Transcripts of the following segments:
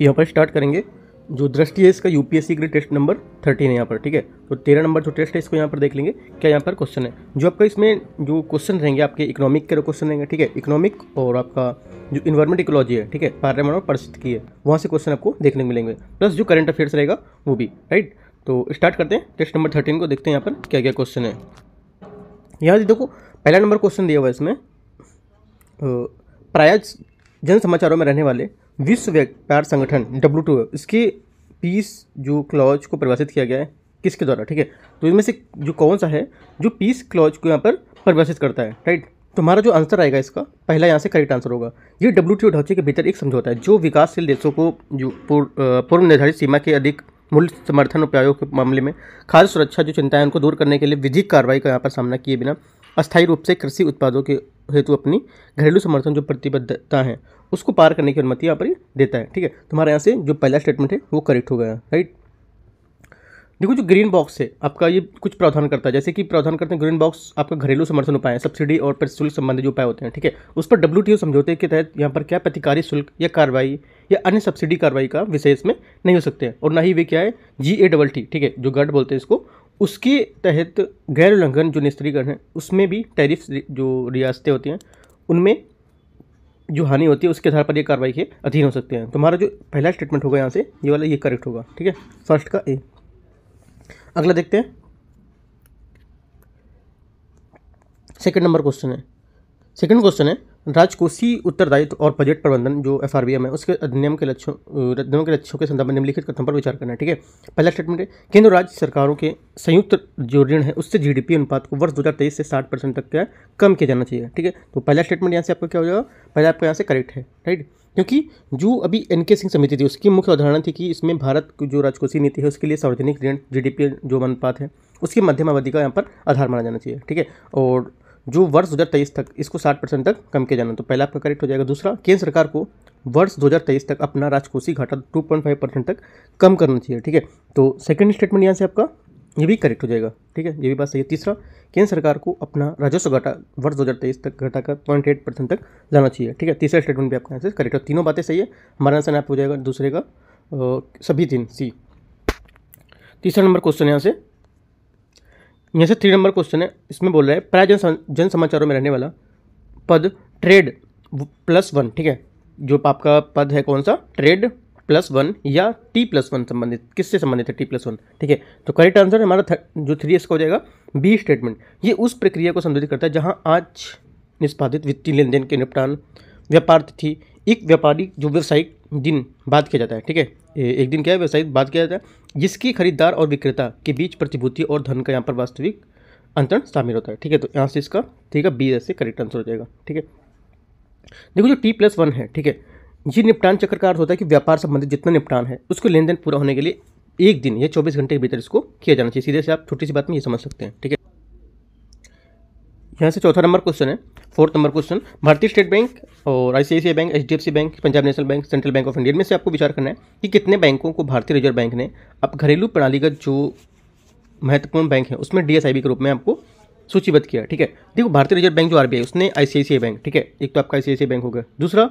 यहाँ पर स्टार्ट करेंगे जो दृष्टि है इसका UPSC grade test number thirteen है यहाँ पर ठीक है तो तेरह नंबर जो टेस्ट है इसको यहाँ पर देख लेंगे क्या यहाँ पर क्वेश्चन है जो आपका इसमें जो क्वेश्चन रहेंगे आपके इकोनॉमिक के क्वेश्चन रहेंगे ठीक है इकोनॉमिक और आपका जो इन्वायरमेंट इकोलॉजी है ठीक है पार्लियामेंट और परिस्थिति की है वहाँ से क्वेश्चन आपको देखने को मिलेंगे प्लस जो करंट अफेयर्स रहेगा वो भी राइट तो स्टार्ट करते हैं टेस्ट नंबर थर्टीन को देखते हैं यहाँ पर क्या क्या क्वेश्चन है यहाँ देखो पहला नंबर क्वेश्चन दिया हुआ है इसमें प्रायज जन समाचारों में रहने वाले विश्व व्यापार संगठन डब्ल्यू इसके पीस जो क्लॉज को परिभाषित किया गया है किसके द्वारा ठीक है तो इनमें से जो कौन सा है जो पीस क्लॉज को यहाँ पर परिभाषित करता है राइट तुम्हारा तो जो आंसर आएगा इसका पहला यहाँ से करेक्ट आंसर होगा ये डब्ल्यू ढांचे के भीतर एक समझौता है जो विकासशील देशों को जो पूर्व निर्धारित सीमा के अधिक मूल्य समर्थन उपायों के मामले में खाद्य सुरक्षा जो चिंताएं उनको दूर करने के लिए विधिक कार्रवाई का यहाँ पर सामना किए बिना अस्थायी रूप से कृषि उत्पादों के हेतु अपनी घरेलू समर्थन जो प्रतिबद्धता है उसको पार करने की अनुमति यहाँ पर देता है ठीक है तुम्हारे यहाँ से जो पहला स्टेटमेंट है वो करेक्ट हो गया राइट देखो जो ग्रीन बॉक्स है आपका ये कुछ प्रावधान करता है जैसे कि प्रावधान करते हैं ग्रीन बॉक्स आपका घरेलू समर्थन उपाय सब्सिडी और प्रशुल्क संबंधी जो उपाय होते हैं ठीक है उस पर डब्ल्यू समझौते के तहत यहाँ पर क्या प्रतिकारी शुल्क या कार्रवाई या अन्य सब्सिडी कार्रवाई का विषय इसमें नहीं हो सकते हैं और ना ही वे क्या है जी ए डबल टी ठीक है जो गर्ड बोलते हैं इसको उसके तहत गैर उल्लंघन जो निस्त्रीकरण है उसमें भी टैरिफ जो रियासतें होती हैं उनमें जो हानि होती है उसके आधार पर ये कार्रवाई के अधीन हो सकते हैं तुम्हारा जो पहला स्टेटमेंट होगा यहाँ से ये वाला ये करेक्ट होगा ठीक है फर्स्ट का ए अगला देखते हैं सेकंड नंबर क्वेश्चन है सेकंड क्वेश्चन है राजकोषीय उत्तरदायित्व और बजट प्रबंधन जो एफ है उसके अधिनियम के लक्ष्यों अधिनियम के लक्ष्यों के संदर्भ में निम्नलिखित कथन पर विचार करना है ठीक है पहला स्टेटमेंट है केंद्र राज्य सरकारों के संयुक्त जो ऋण है उससे जीडीपी अनुपात को वर्ष 2023 से 60 परसेंट तक क्या कम किया जाना चाहिए ठीक है तो पहला स्टेटमेंट यहाँ से आपका क्या हो जाएगा पहले आपका यहाँ से करेक्ट है राइट क्योंकि जो अभी एन के सिंह समिति थी उसकी मुख्य अवधारणा थी कि इसमें भारत की जो राजकोषीय नीति है उसके लिए सार्वजनिक ऋण जीडीपी जो अनुपात है उसकी मध्यम अवधि का यहाँ पर आधार माना जाना चाहिए ठीक है और जो वर्ष दो तक इसको 60 परसेंट तक कम किया जाना तो पहला आपका करेक्ट हो जाएगा दूसरा केंद्र सरकार को वर्ष दो तक अपना राजकोषीय घाटा 2.5 परसेंट तक कम करना चाहिए ठीक है तो सेकंड स्टेटमेंट यहाँ से आपका ये भी करेक्ट हो जाएगा ठीक है ये भी बात सही है तीसरा केंद्र सरकार को अपना राजस्व घाटा वर्ष तेईस तक घटाकर पॉइंट एट परसेंट तक लाना चाहिए ठीक है तीसरा स्टेटमेंट भी आपका यहाँ से करेक्ट है तीनों बातें सही है हमारा आंसर यहाँ हो जाएगा दूसरे का सभी तीन सी तीसरा नंबर क्वेश्चन यहाँ से यहाँ से थ्री नंबर क्वेश्चन है इसमें बोल रहा है प्राय जन जन समाचारों में रहने वाला पद ट्रेड प्लस वन ठीक है जो आपका पद है कौन सा ट्रेड प्लस वन या टी प्लस वन संबंधित किससे संबंधित है टी प्लस वन ठीक है तो करेक्ट आंसर हमारा जो थ्री इसका हो जाएगा बी स्टेटमेंट ये उस प्रक्रिया को संबोधित करता है जहाँ आज निष्पादित वित्तीय लेन देन के निपटान व्यापार तिथि एक व्यापारी जो व्यावसायिक दिन बात किया जाता है ठीक है एक दिन क्या है व्यावसायिक बात किया जाता है जिसकी खरीदार और विक्रेता के बीच प्रतिभूति और धन का यहाँ पर वास्तविक अंतरण शामिल होता है ठीक है तो यहाँ से इसका ठीक है बी ऐसे करेक्ट आंसर हो जाएगा ठीक है देखो जो टी प्लस वन है ठीक है ये निपटान चक्र का अर्थ होता है कि व्यापार संबंधित जितना निपटान है उसको लेन देन पूरा होने के लिए एक दिन या चौबीस घंटे के भीतर इसको किया जाना चाहिए सीधे से आप छोटी सी बात में ये समझ सकते हैं ठीक है यहाँ से चौथा नंबर क्वेश्चन है फोर्थ नंबर क्वेश्चन भारतीय स्टेट बैंक और ICICI bank HDFC bank Punjab national bank central bank of India में से आपको विचार करना है कि कितने बैंकों को भारतीय रिजर्व बैंक ने अब घरेलू प्रणालीगत जो महत्वपूर्ण बैंक है उसमें डीएसआईबी के रूप में आपको सूचीबद्ध किया ठीक है देखो भारतीय रिजर्व बैंक जो आरबीआई उसने आईसीआईसीआई बैंक ठीक है एक तो आपका आई बैंक हो गया दूसरा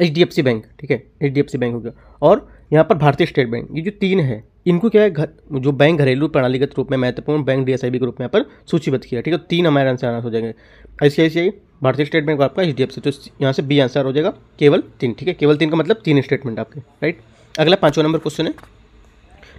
एच बैंक ठीक है एच बैंक हो गया और यहाँ पर भारतीय स्टेट बैंक ये जो तीन है इनको क्या है घर जो बैंक घरेलू प्रणालीगत रूप में महत्वपूर्ण बैंक डीएसआईबी के रूप में यहाँ पर सूचीबद्ध किया ठीक है तो तीन हमारे आंसर आंसर हो जाएंगे आई भारतीय स्टेट बैंक आपका एच तो यहाँ से बी आंसर हो जाएगा केवल तीन ठीक है केवल तीन का मतलब तीन स्टेटमेंट आपके राइट अगला पाँचवा नंबर क्वेश्चन है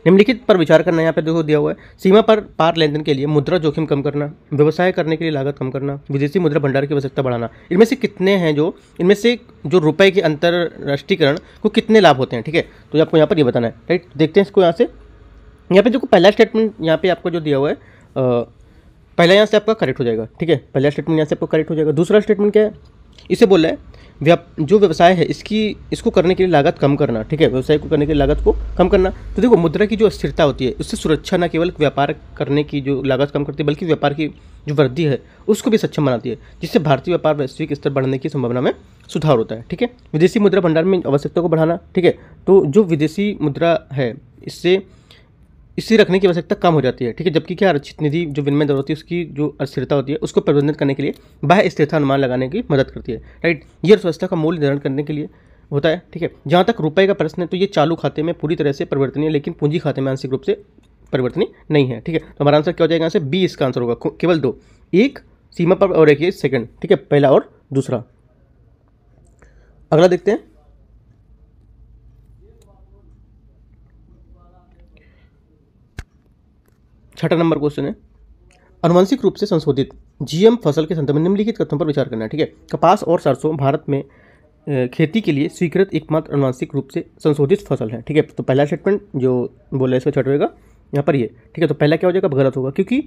निम्नलिखित पर विचार करना यहाँ पे देखो दिया हुआ है सीमा पर पार लेन देन के लिए मुद्रा जोखिम कम करना व्यवसाय करने के लिए लागत कम करना विदेशी मुद्रा भंडार की आवश्यकता बढ़ाना इनमें से कितने हैं जो इनमें से जो रुपए के अंतर्राष्ट्रीयकरण को कितने लाभ होते हैं ठीक है तो आपको यहाँ पर ये यह बताना है राइट देखते हैं इसको यहाँ से यहाँ पे जो पहला स्टेटमेंट यहाँ पे आपको जो दिया हुआ है पहला यहाँ से आपका करेक्ट हो जाएगा ठीक है पहला स्टेटमेंट यहाँ से आपको करेक्ट हो जाएगा दूसरा स्टेटमेंट क्या है इसे बोला है व्याप जो व्यवसाय है इसकी इसको करने के लिए लागत कम करना ठीक है व्यवसाय को करने के लिए लागत को कम करना तो देखो मुद्रा की जो अस्थिरता होती है उससे सुरक्षा न केवल व्यापार करने की जो लागत कम करती है बल्कि व्यापार की जो वृद्धि है उसको भी सक्षम बनाती है जिससे भारतीय व्यापार वैश्विक स्तर बढ़ने की संभावना में सुधार होता है ठीक है विदेशी मुद्रा भंडार में आवश्यकता को बढ़ाना ठीक है तो जो विदेशी मुद्रा है इससे इसी रखने की आवश्यकता कम हो जाती है ठीक है जबकि क्या आरक्षित निधि जो विनिमय दर होती है उसकी जो अस्थिरता होती है उसको प्रबंधित करने के लिए बाह्य स्थिरता अनुमान लगाने की मदद करती है राइट ये अर्थव्यवस्था का मूल्य निर्धारण करने के लिए होता है ठीक है जहाँ तक रुपए का प्रश्न है तो ये चालू खाते में पूरी तरह से परिवर्तनीय लेकिन पूंजी खाते में आंशिक रूप से परिवर्तनीय नहीं है ठीक है तो हमारा आंसर क्या हो जाएगा यहाँ से बी इसका आंसर होगा केवल दो एक सीमा पर और एक सेकंड ठीक है पहला और दूसरा अगला देखते हैं छठा नंबर क्वेश्चन है अनुवंशिक रूप से संशोधित जीएम फसल के संदर्भ में निम्नलिखित कथनों पर विचार करना है ठीक है कपास और सरसों भारत में खेती के लिए स्वीकृत एकमात्र अनुवांशिक रूप से संशोधित फसल है ठीक है तो पहला स्टेटमेंट जो बोला इसका होगा यहाँ पर ये ठीक है तो पहला क्या हो जाएगा गलत होगा क्योंकि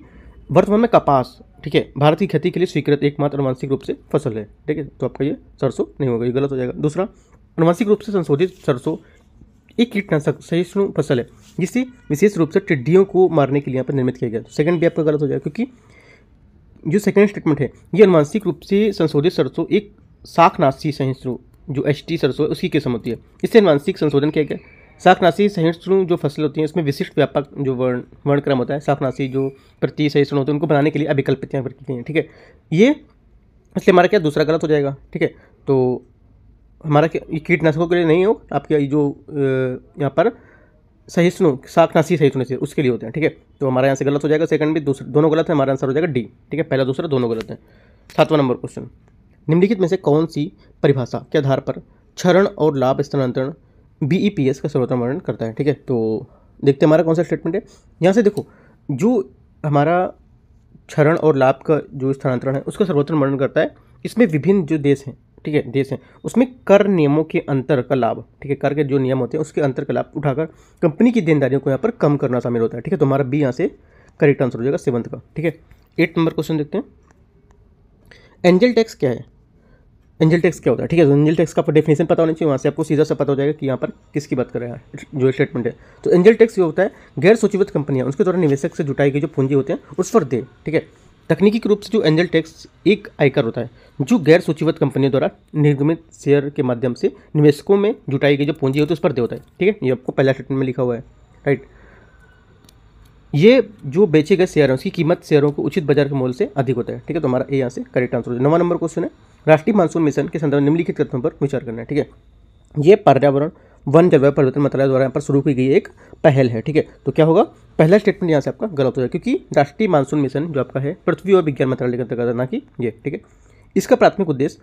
वर्तमान में कपास ठीक है भारत की खेती के लिए स्वीकृत एकमात्र अनुवांशिक रूप से फसल है ठीक है तो आपका ये सरसों नहीं होगा ये गलत हो जाएगा दूसरा अनुवांशिक रूप से संशोधित सरसों एक कीटनाशक सहिष्णु फसल है जिसे विशेष रूप से टिड्डियों को मारने के लिए यहाँ पर निर्मित किया गया तो सेकंड भी आपका गलत हो जाएगा क्योंकि जो सेकंड स्टेटमेंट है ये अनुवांशिक रूप से संशोधित सरसों एक शाखनाशी सहिष्णु जो एच सरसों है उसकी किस्म होती है इससे अनुवांशिक संशोधन किया गया शाकनाशी सहिष्णु जो फसल होती है उसमें विशिष्ट व्यापक जो वर्ण वर्णक्रम होता है शाखनाशी जो प्रति सहिष्णु होते हैं उनको बनाने के लिए अभिकल्पित यहाँ पर की गई हैं ठीक है ये इसलिए हमारा क्या दूसरा गलत हो जाएगा ठीक है तो हमारा ये कीटनाशकों के लिए नहीं हो आपके जो यहाँ पर सहिष्णु शाकनाशी सहिष्णु से चाहिए उसके लिए होते हैं ठीक है तो हमारा यहाँ से गलत हो जाएगा सेकंड भी दूसरा दोनों गलत है हमारा आंसर हो जाएगा डी ठीक है पहला दूसरा दोनों गलत है सातवां नंबर क्वेश्चन निम्नलिखित में से कौन सी परिभाषा के आधार पर क्षरण और लाभ स्थानांतरण बी ई पी एस का सर्वोत्तम वर्णन करता है ठीक है तो देखते हैं हमारा कौन सा स्टेटमेंट है यहाँ से देखो जो हमारा क्षरण और लाभ का जो स्थानांतरण है उसका सर्वोत्तम वर्णन करता है इसमें विभिन्न जो देश हैं ठीक है देश हैं उसमें कर नियमों के अंतर का लाभ ठीक है कर के जो नियम होते हैं उसके अंतर का लाभ उठाकर कंपनी की देनदारियों को यहाँ पर कम करना शामिल होता है ठीक है तुम्हारा तो बी यहाँ से करेक्ट आंसर हो जाएगा सेवंथ का ठीक है एट नंबर क्वेश्चन देखते हैं एंजल टैक्स क्या है एंजल टैक्स क्या होता है ठीक है एंजल तो टैक्स का आपको डेफिनेशन पता होना चाहिए वहाँ से आपको सीधा सा पता हो जाएगा कि यहाँ पर किसकी बात कर रहे हैं जो स्टेटमेंट है तो एंजल टैक्स ये होता है गैर सूचीबद्ध कंपनियाँ उसके द्वारा निवेशक से जुटाई गई जो पूंजी होते हैं उस पर दे ठीक है तकनीकी रूप से जो एंजल टैक्स एक आयकर होता है जो गैर सूचीबद्ध कंपनियों द्वारा निर्गमित शेयर के माध्यम से निवेशकों में जुटाई गई जो पूंजी होती है उस पर दे होता है ठीक है ये आपको पहला स्टेटमेंट में लिखा हुआ है राइट ये जो बेचे गए शेयर हैं उसकी कीमत शेयरों को उचित बाजार के मूल्य से अधिक होता है ठीक है तो हमारा ए यहाँ से करेक्ट आंसर हो नवा नंबर क्वेश्चन है राष्ट्रीय मानसून मिशन के संदर्भ में निम्नलिखित कथनों पर विचार करना है ठीक है ये पर्यावरण वन जलवायु परिवर्तन मंत्रालय द्वारा यहाँ पर शुरू की गई एक पहल है ठीक है तो क्या होगा पहला स्टेटमेंट यहाँ से आपका गलत हो जाएगा क्योंकि राष्ट्रीय मानसून मिशन जो आपका है पृथ्वी और विज्ञान मंत्रालय के अंतर्गत ना कि ये ठीक है इसका प्राथमिक उद्देश्य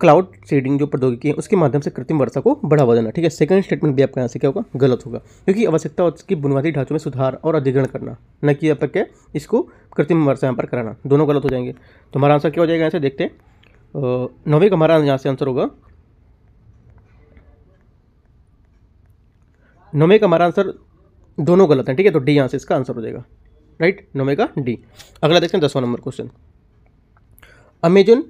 क्लाउड सीडिंग जो प्रौद्योगिकी है उसके माध्यम से कृत्रिम वर्षा को बढ़ावा देना ठीक है सेकंड स्टेटमेंट भी आपका यहाँ से क्या होगा गलत होगा क्योंकि आवश्यकता उसकी बुनियादी ढांचों में सुधार और अधिग्रहण करना न कि अब तक क्या इसको कृत्रिम वर्षा यहाँ पर कराना दोनों गलत हो जाएंगे तो हमारा आंसर क्या हो जाएगा यहाँ से देखते हैं नौवे का हमारा यहाँ से आंसर होगा नौवे का हमारा आंसर दोनों गलत हैं ठीक है तो डी यहाँ से इसका आंसर हो जाएगा राइट नोमेगा डी अगला देखते हैं दसवां नंबर क्वेश्चन अमेजन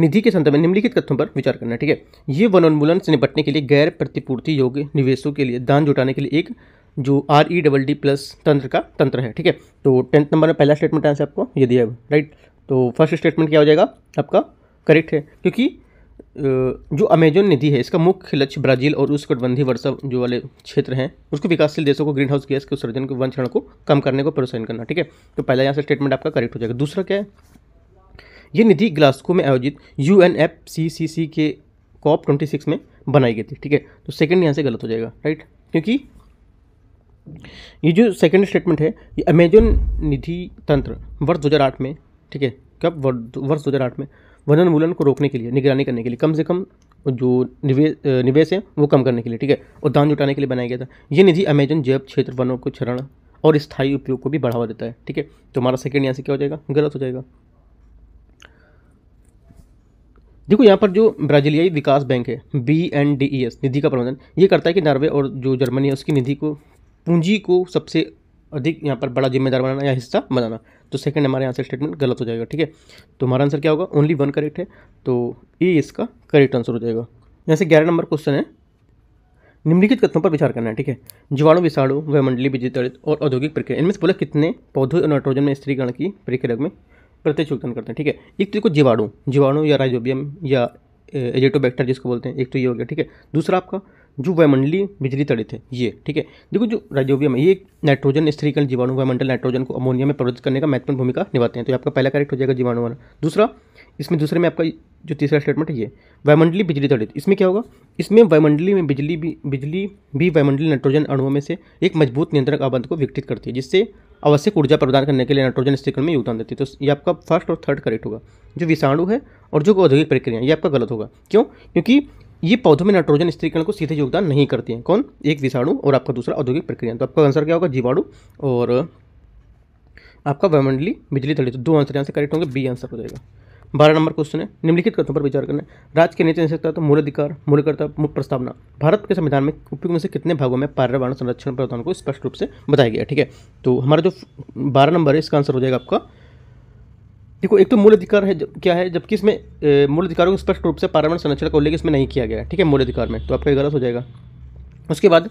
निधि के संदर्भ में निम्नलिखित तथ्यों पर विचार करना ठीक है ये वनोन्मूलन से निपटने के लिए गैर प्रतिपूर्ति योग्य निवेशों के लिए दान जुटाने के लिए एक जो R E double D plus तंत्र का तंत्र है ठीक है तो टेंथ नंबर में पहला स्टेटमेंट आंसर आपको ये दिया है राइट तो फर्स्ट स्टेटमेंट क्या हो जाएगा आपका करेक्ट है क्योंकि जो अमेजन निधि है इसका मुख्य लक्ष्य ब्राजील और उस गठबंधी वर्षा जो वाले क्षेत्र हैं उसको विकासशील देशों को ग्रीन हाउस गैस के उत्सर्जन के वन क्षण को कम करने को प्रोत्साहन करना ठीक है तो पहला यहाँ से स्टेटमेंट आपका करेक्ट हो जाएगा दूसरा क्या है ये निधि ग्लास्को में आयोजित U N F C C C के कॉप ट्वेंटी सिक्स में बनाई गई थी ठीक है तो सेकेंड यहाँ से गलत हो जाएगा राइट क्योंकि ये जो सेकेंड स्टेटमेंट है ये अमेजोन निधि तंत्र वर्ष दो हज़ार आठ में ठीक है कब वर्ष दो हज़ार आठ में वन उन्मूलन को रोकने के लिए निगरानी करने के लिए कम से कम जो निवेश निवेश है वो कम करने के लिए ठीक है और दान जुटाने के लिए बनाया गया था ये निधि अमेजन जैव क्षेत्र वनों को क्षरण और स्थायी उपयोग को भी बढ़ावा देता है ठीक है तो हमारा सेकेंड यहाँ से क्या हो जाएगा गलत हो जाएगा देखो यहाँ पर जो ब्राजीलियाई विकास बैंक है B N D E S निधि का प्रबंधन ये करता है कि नॉर्वे और जो जर्मनी है उसकी निधि को पूंजी को सबसे अधिक यहाँ पर बड़ा जिम्मेदार बनाना या हिस्सा बनाना तो सेकंड हमारे यहाँ से स्टेटमेंट गलत हो जाएगा ठीक है तो हमारा आंसर क्या होगा ओनली वन करेक्ट है तो ए इसका करेक्ट आंसर हो जाएगा यहाँ से ग्यारह नंबर क्वेश्चन है निम्नलिखित कथनों पर विचार करना है ठीक है जीवाणु विषाणु वयमंडली विद्युत तड़ित और औद्योगिक प्रक्रिया इनमें से बोला कितने पौधों और नाइट्रोजन में स्त्रीकरण की प्रक्रिया में प्रत्यक्ष योगदान करते हैं ठीक है एक तो देखो जीवाणु जीवाणु या राइजोबियम या एजेटोबैक्टर जिसको बोलते हैं एक तो ये हो गया ठीक है दूसरा आपका जो वायुमंडलीय बिजली तड़ित है ये ठीक है देखो जो राइजोबियम है ये नाइट्रोजन स्त्रीकरण जीवाणु वायुमंडल नाइट्रोजन को अमोनिया में प्रवृत्त करने का महत्वपूर्ण भूमिका निभाते हैं तो आपका पहला करेक्ट हो जाएगा जीवाणु वाला दूसरा इसमें दूसरे में आपका जो तीसरा स्टेटमेंट है ये वायुमंडलीय बिजली तड़ित इसमें क्या होगा इसमें वायुमंडली में बिजली भी बिजली भी वायुमंडलीय नाइट्रोजन अणुओं में से एक मजबूत नियंत्रक आबंध को विकसित करती है जिससे आवश्यक ऊर्जा प्रदान करने के लिए नाइट्रोजन स्त्रीकरण में योगदान देती है तो ये आपका फर्स्ट और थर्ड करेक्ट होगा जो विषाणु है और जो औद्योगिक प्रक्रिया है ये आपका गलत होगा क्यों क्योंकि ये पौधों में नाइट्रोजन स्त्रीकरण को सीधे योगदान नहीं करती हैं कौन एक विषाणु और आपका दूसरा औद्योगिक प्रक्रिया तो आपका आंसर क्या होगा जीवाणु और आपका वायुमंडली बिजली तली तो दो आंसर यहाँ से करेक्ट होंगे बी आंसर हो जाएगा बारह नंबर क्वेश्चन है निम्नलिखित कथों पर विचार करना राज्य के नीचे सकता तो मूल्याधिकार मूल्यकर्ता मुख्य प्रस्तावना भारत के संविधान में उपयोग में से कितने भागों में पर्यावरण संरक्षण प्रावधान को स्पष्ट रूप से बताया गया ठीक है तो हमारा जो बारह नंबर है इसका आंसर हो जाएगा आपका देखो एक तो मूल अधिकार है जब क्या है जबकि इसमें मूल अधिकारों को स्पष्ट रूप से पार्लियामेंट संरक्षण का उल्लेख इसमें नहीं किया गया ठीक है मूल अधिकार में तो आपका गलत हो जाएगा उसके बाद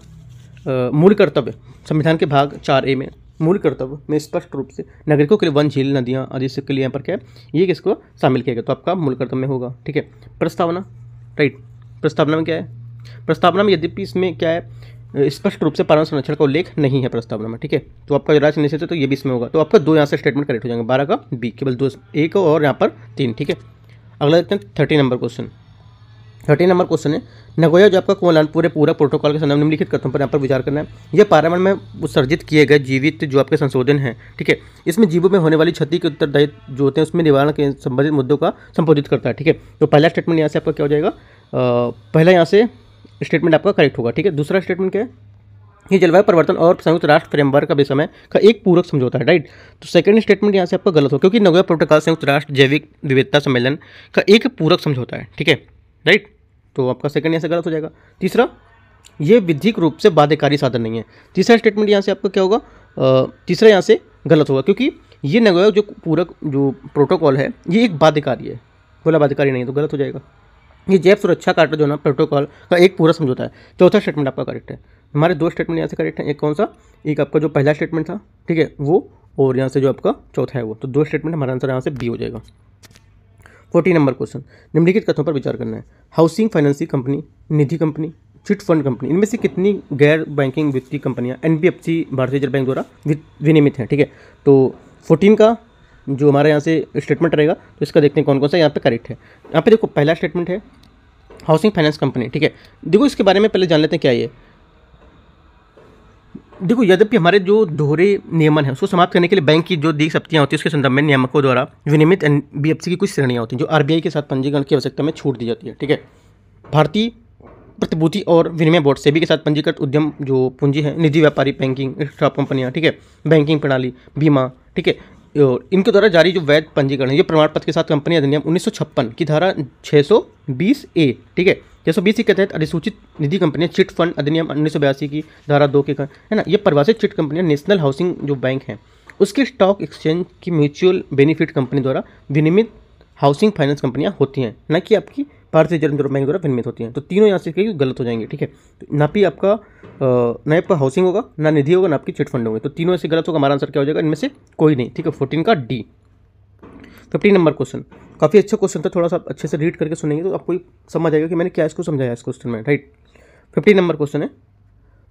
मूल कर्तव्य संविधान के भाग चार ए में मूल कर्तव्य में स्पष्ट रूप से नागरिकों के लिए वन झील नदियाँ आदि के लिए यहाँ पर क्या है ये किसको शामिल किया गया तो आपका मूल कर्तव्य में होगा ठीक है प्रस्तावना राइट प्रस्तावना में क्या है प्रस्तावना में यद्यपि इसमें क्या है स्पष्ट रूप से पर्यावरण संरक्षण का उल्लेख नहीं है प्रस्तावना में ठीक है तो आपका राज्य निषेध तो ये भी इसमें होगा तो आपका दो यहाँ से स्टेटमेंट करेक्ट हो जाएंगे बारह का बी केवल दो एक और यहाँ पर तीन ठीक है अगला देखते हैं thirty number question thirteen number question है नगोया जो आपका कोलान पूरे पूरा प्रोटोकॉल के संदर्भ निम्नलिखित कथन पर यहाँ पर विचार करना है यह पार्लियामेंट में उत्सर्जित किए गए जीवित जो आपके संशोधन हैं ठीक है इसमें जीवों में होने वाली क्षति के उत्तरदायित्व जो होते हैं उसमें निवारण के संबंधित मुद्दों का संबोधित करता है ठीक है तो पहला स्टेटमेंट यहाँ से आपका क्या हो जाएगा आ, पहला यहाँ से स्टेटमेंट आपका करेक्ट होगा ठीक है दूसरा स्टेटमेंट क्या है ये जलवायु परिवर्तन और संयुक्त राष्ट्र फ्रेमवर्क का विषय का एक पूरक समझौता है राइट तो सेकंड स्टेटमेंट यहाँ से आपका गलत हो क्योंकि नगोया प्रोटोकॉल संयुक्त राष्ट्र जैविक विविधता सम्मेलन का एक पूरक समझौता है ठीक है राइट तो आपका सेकंड यहाँ से गलत हो जाएगा तीसरा ये विधिक रूप से बाध्यकारी साधन नहीं है तीसरा स्टेटमेंट यहाँ से आपका क्या होगा तीसरा यहाँ से गलत होगा क्योंकि ये नगोया जो पूरक जो प्रोटोकॉल है ये एक बाध्यकारी है बोला बाध्यकारी नहीं है तो गलत हो जाएगा ये जैव सुरक्षा कार्ड जो ना प्रोटोकॉल का एक पूरा समझौता है चौथा स्टेटमेंट आपका करेक्ट है हमारे दो स्टेटमेंट यहाँ से करेक्ट है एक कौन सा एक आपका जो पहला स्टेटमेंट था ठीक है वो और यहाँ से जो आपका चौथा है वो तो दो स्टेटमेंट हमारा आंसर यहाँ से बी हो जाएगा फोर्टी नंबर क्वेश्चन निम्नलिखित कथों पर विचार करना है housing financing company Nidhi company chit fund company इनमें से कितनी गैर बैंकिंग वित्तीय कंपनियां एन भारतीय रिजर्व बैंक द्वारा विनियमित हैं ठीक है तो फोर्टीन का जो हमारे यहाँ से स्टेटमेंट रहेगा तो इसका देखते हैं कौन कौन सा यहाँ पे करेक्ट है यहाँ पे देखो पहला स्टेटमेंट है हाउसिंग फाइनेंस कंपनी ठीक है देखो इसके बारे में पहले जान लेते हैं क्या ये देखो यद्यपि हमारे जो दोहरे नियमन है उसको समाप्त करने के लिए बैंक की जो दी शक्तियाँ होती है उसके संदर्भ में नियामकों द्वारा विनियमित एन बी की कुछ श्रेणियाँ होती हैं जो आरबीआई के साथ पंजीकरण की आवश्यकता में छूट दी जाती है ठीक है भारतीय प्रतिभूति और विनिमय बोर्ड सेबी के साथ पंजीकृत उद्यम जो पूंजी है निजी व्यापारी बैंकिंग कंपनियाँ ठीक है बैंकिंग प्रणाली बीमा ठीक है इनके द्वारा जारी जो वैध पंजीकरण है ये प्रमाण पत्र के साथ कंपनी अधिनियम उन्नीस की धारा 620 ए ठीक है छः सौ के तहत अधिसूचित निधि कंपनियां चिट फंड अधिनियम उन्नीस की धारा दो के कारण है ना ये प्रवासित चिट कंपनियां नेशनल हाउसिंग जो बैंक हैं उसके स्टॉक एक्सचेंज की म्यूचुअल बेनिफिट कंपनी द्वारा विनियमित हाउसिंग फाइनेंस कंपनियाँ होती हैं न कि आपकी भारतीय जन्म बैंक द्वारा विनमित होती हैं तो तीनों यहाँ से कहीं गलत हो जाएंगे ठीक है तो ना भी आपका ना आपका हाउसिंग होगा ना निधि होगा ना आपकी चिटफंड होंगे तो तीनों ऐसे गलत होगा हमारा आंसर क्या हो जाएगा इनमें से कोई नहीं ठीक है फोर्टीन का डी फिफ्टीन नंबर क्वेश्चन काफ़ी अच्छा क्वेश्चन था थोड़ा सा अच्छे से रीड करके सुनेंगे तो आपको समझ आएगा कि मैंने क्या इसको समझाया इस क्वेश्चन में राइट फिफ्टीन नंबर क्वेश्चन है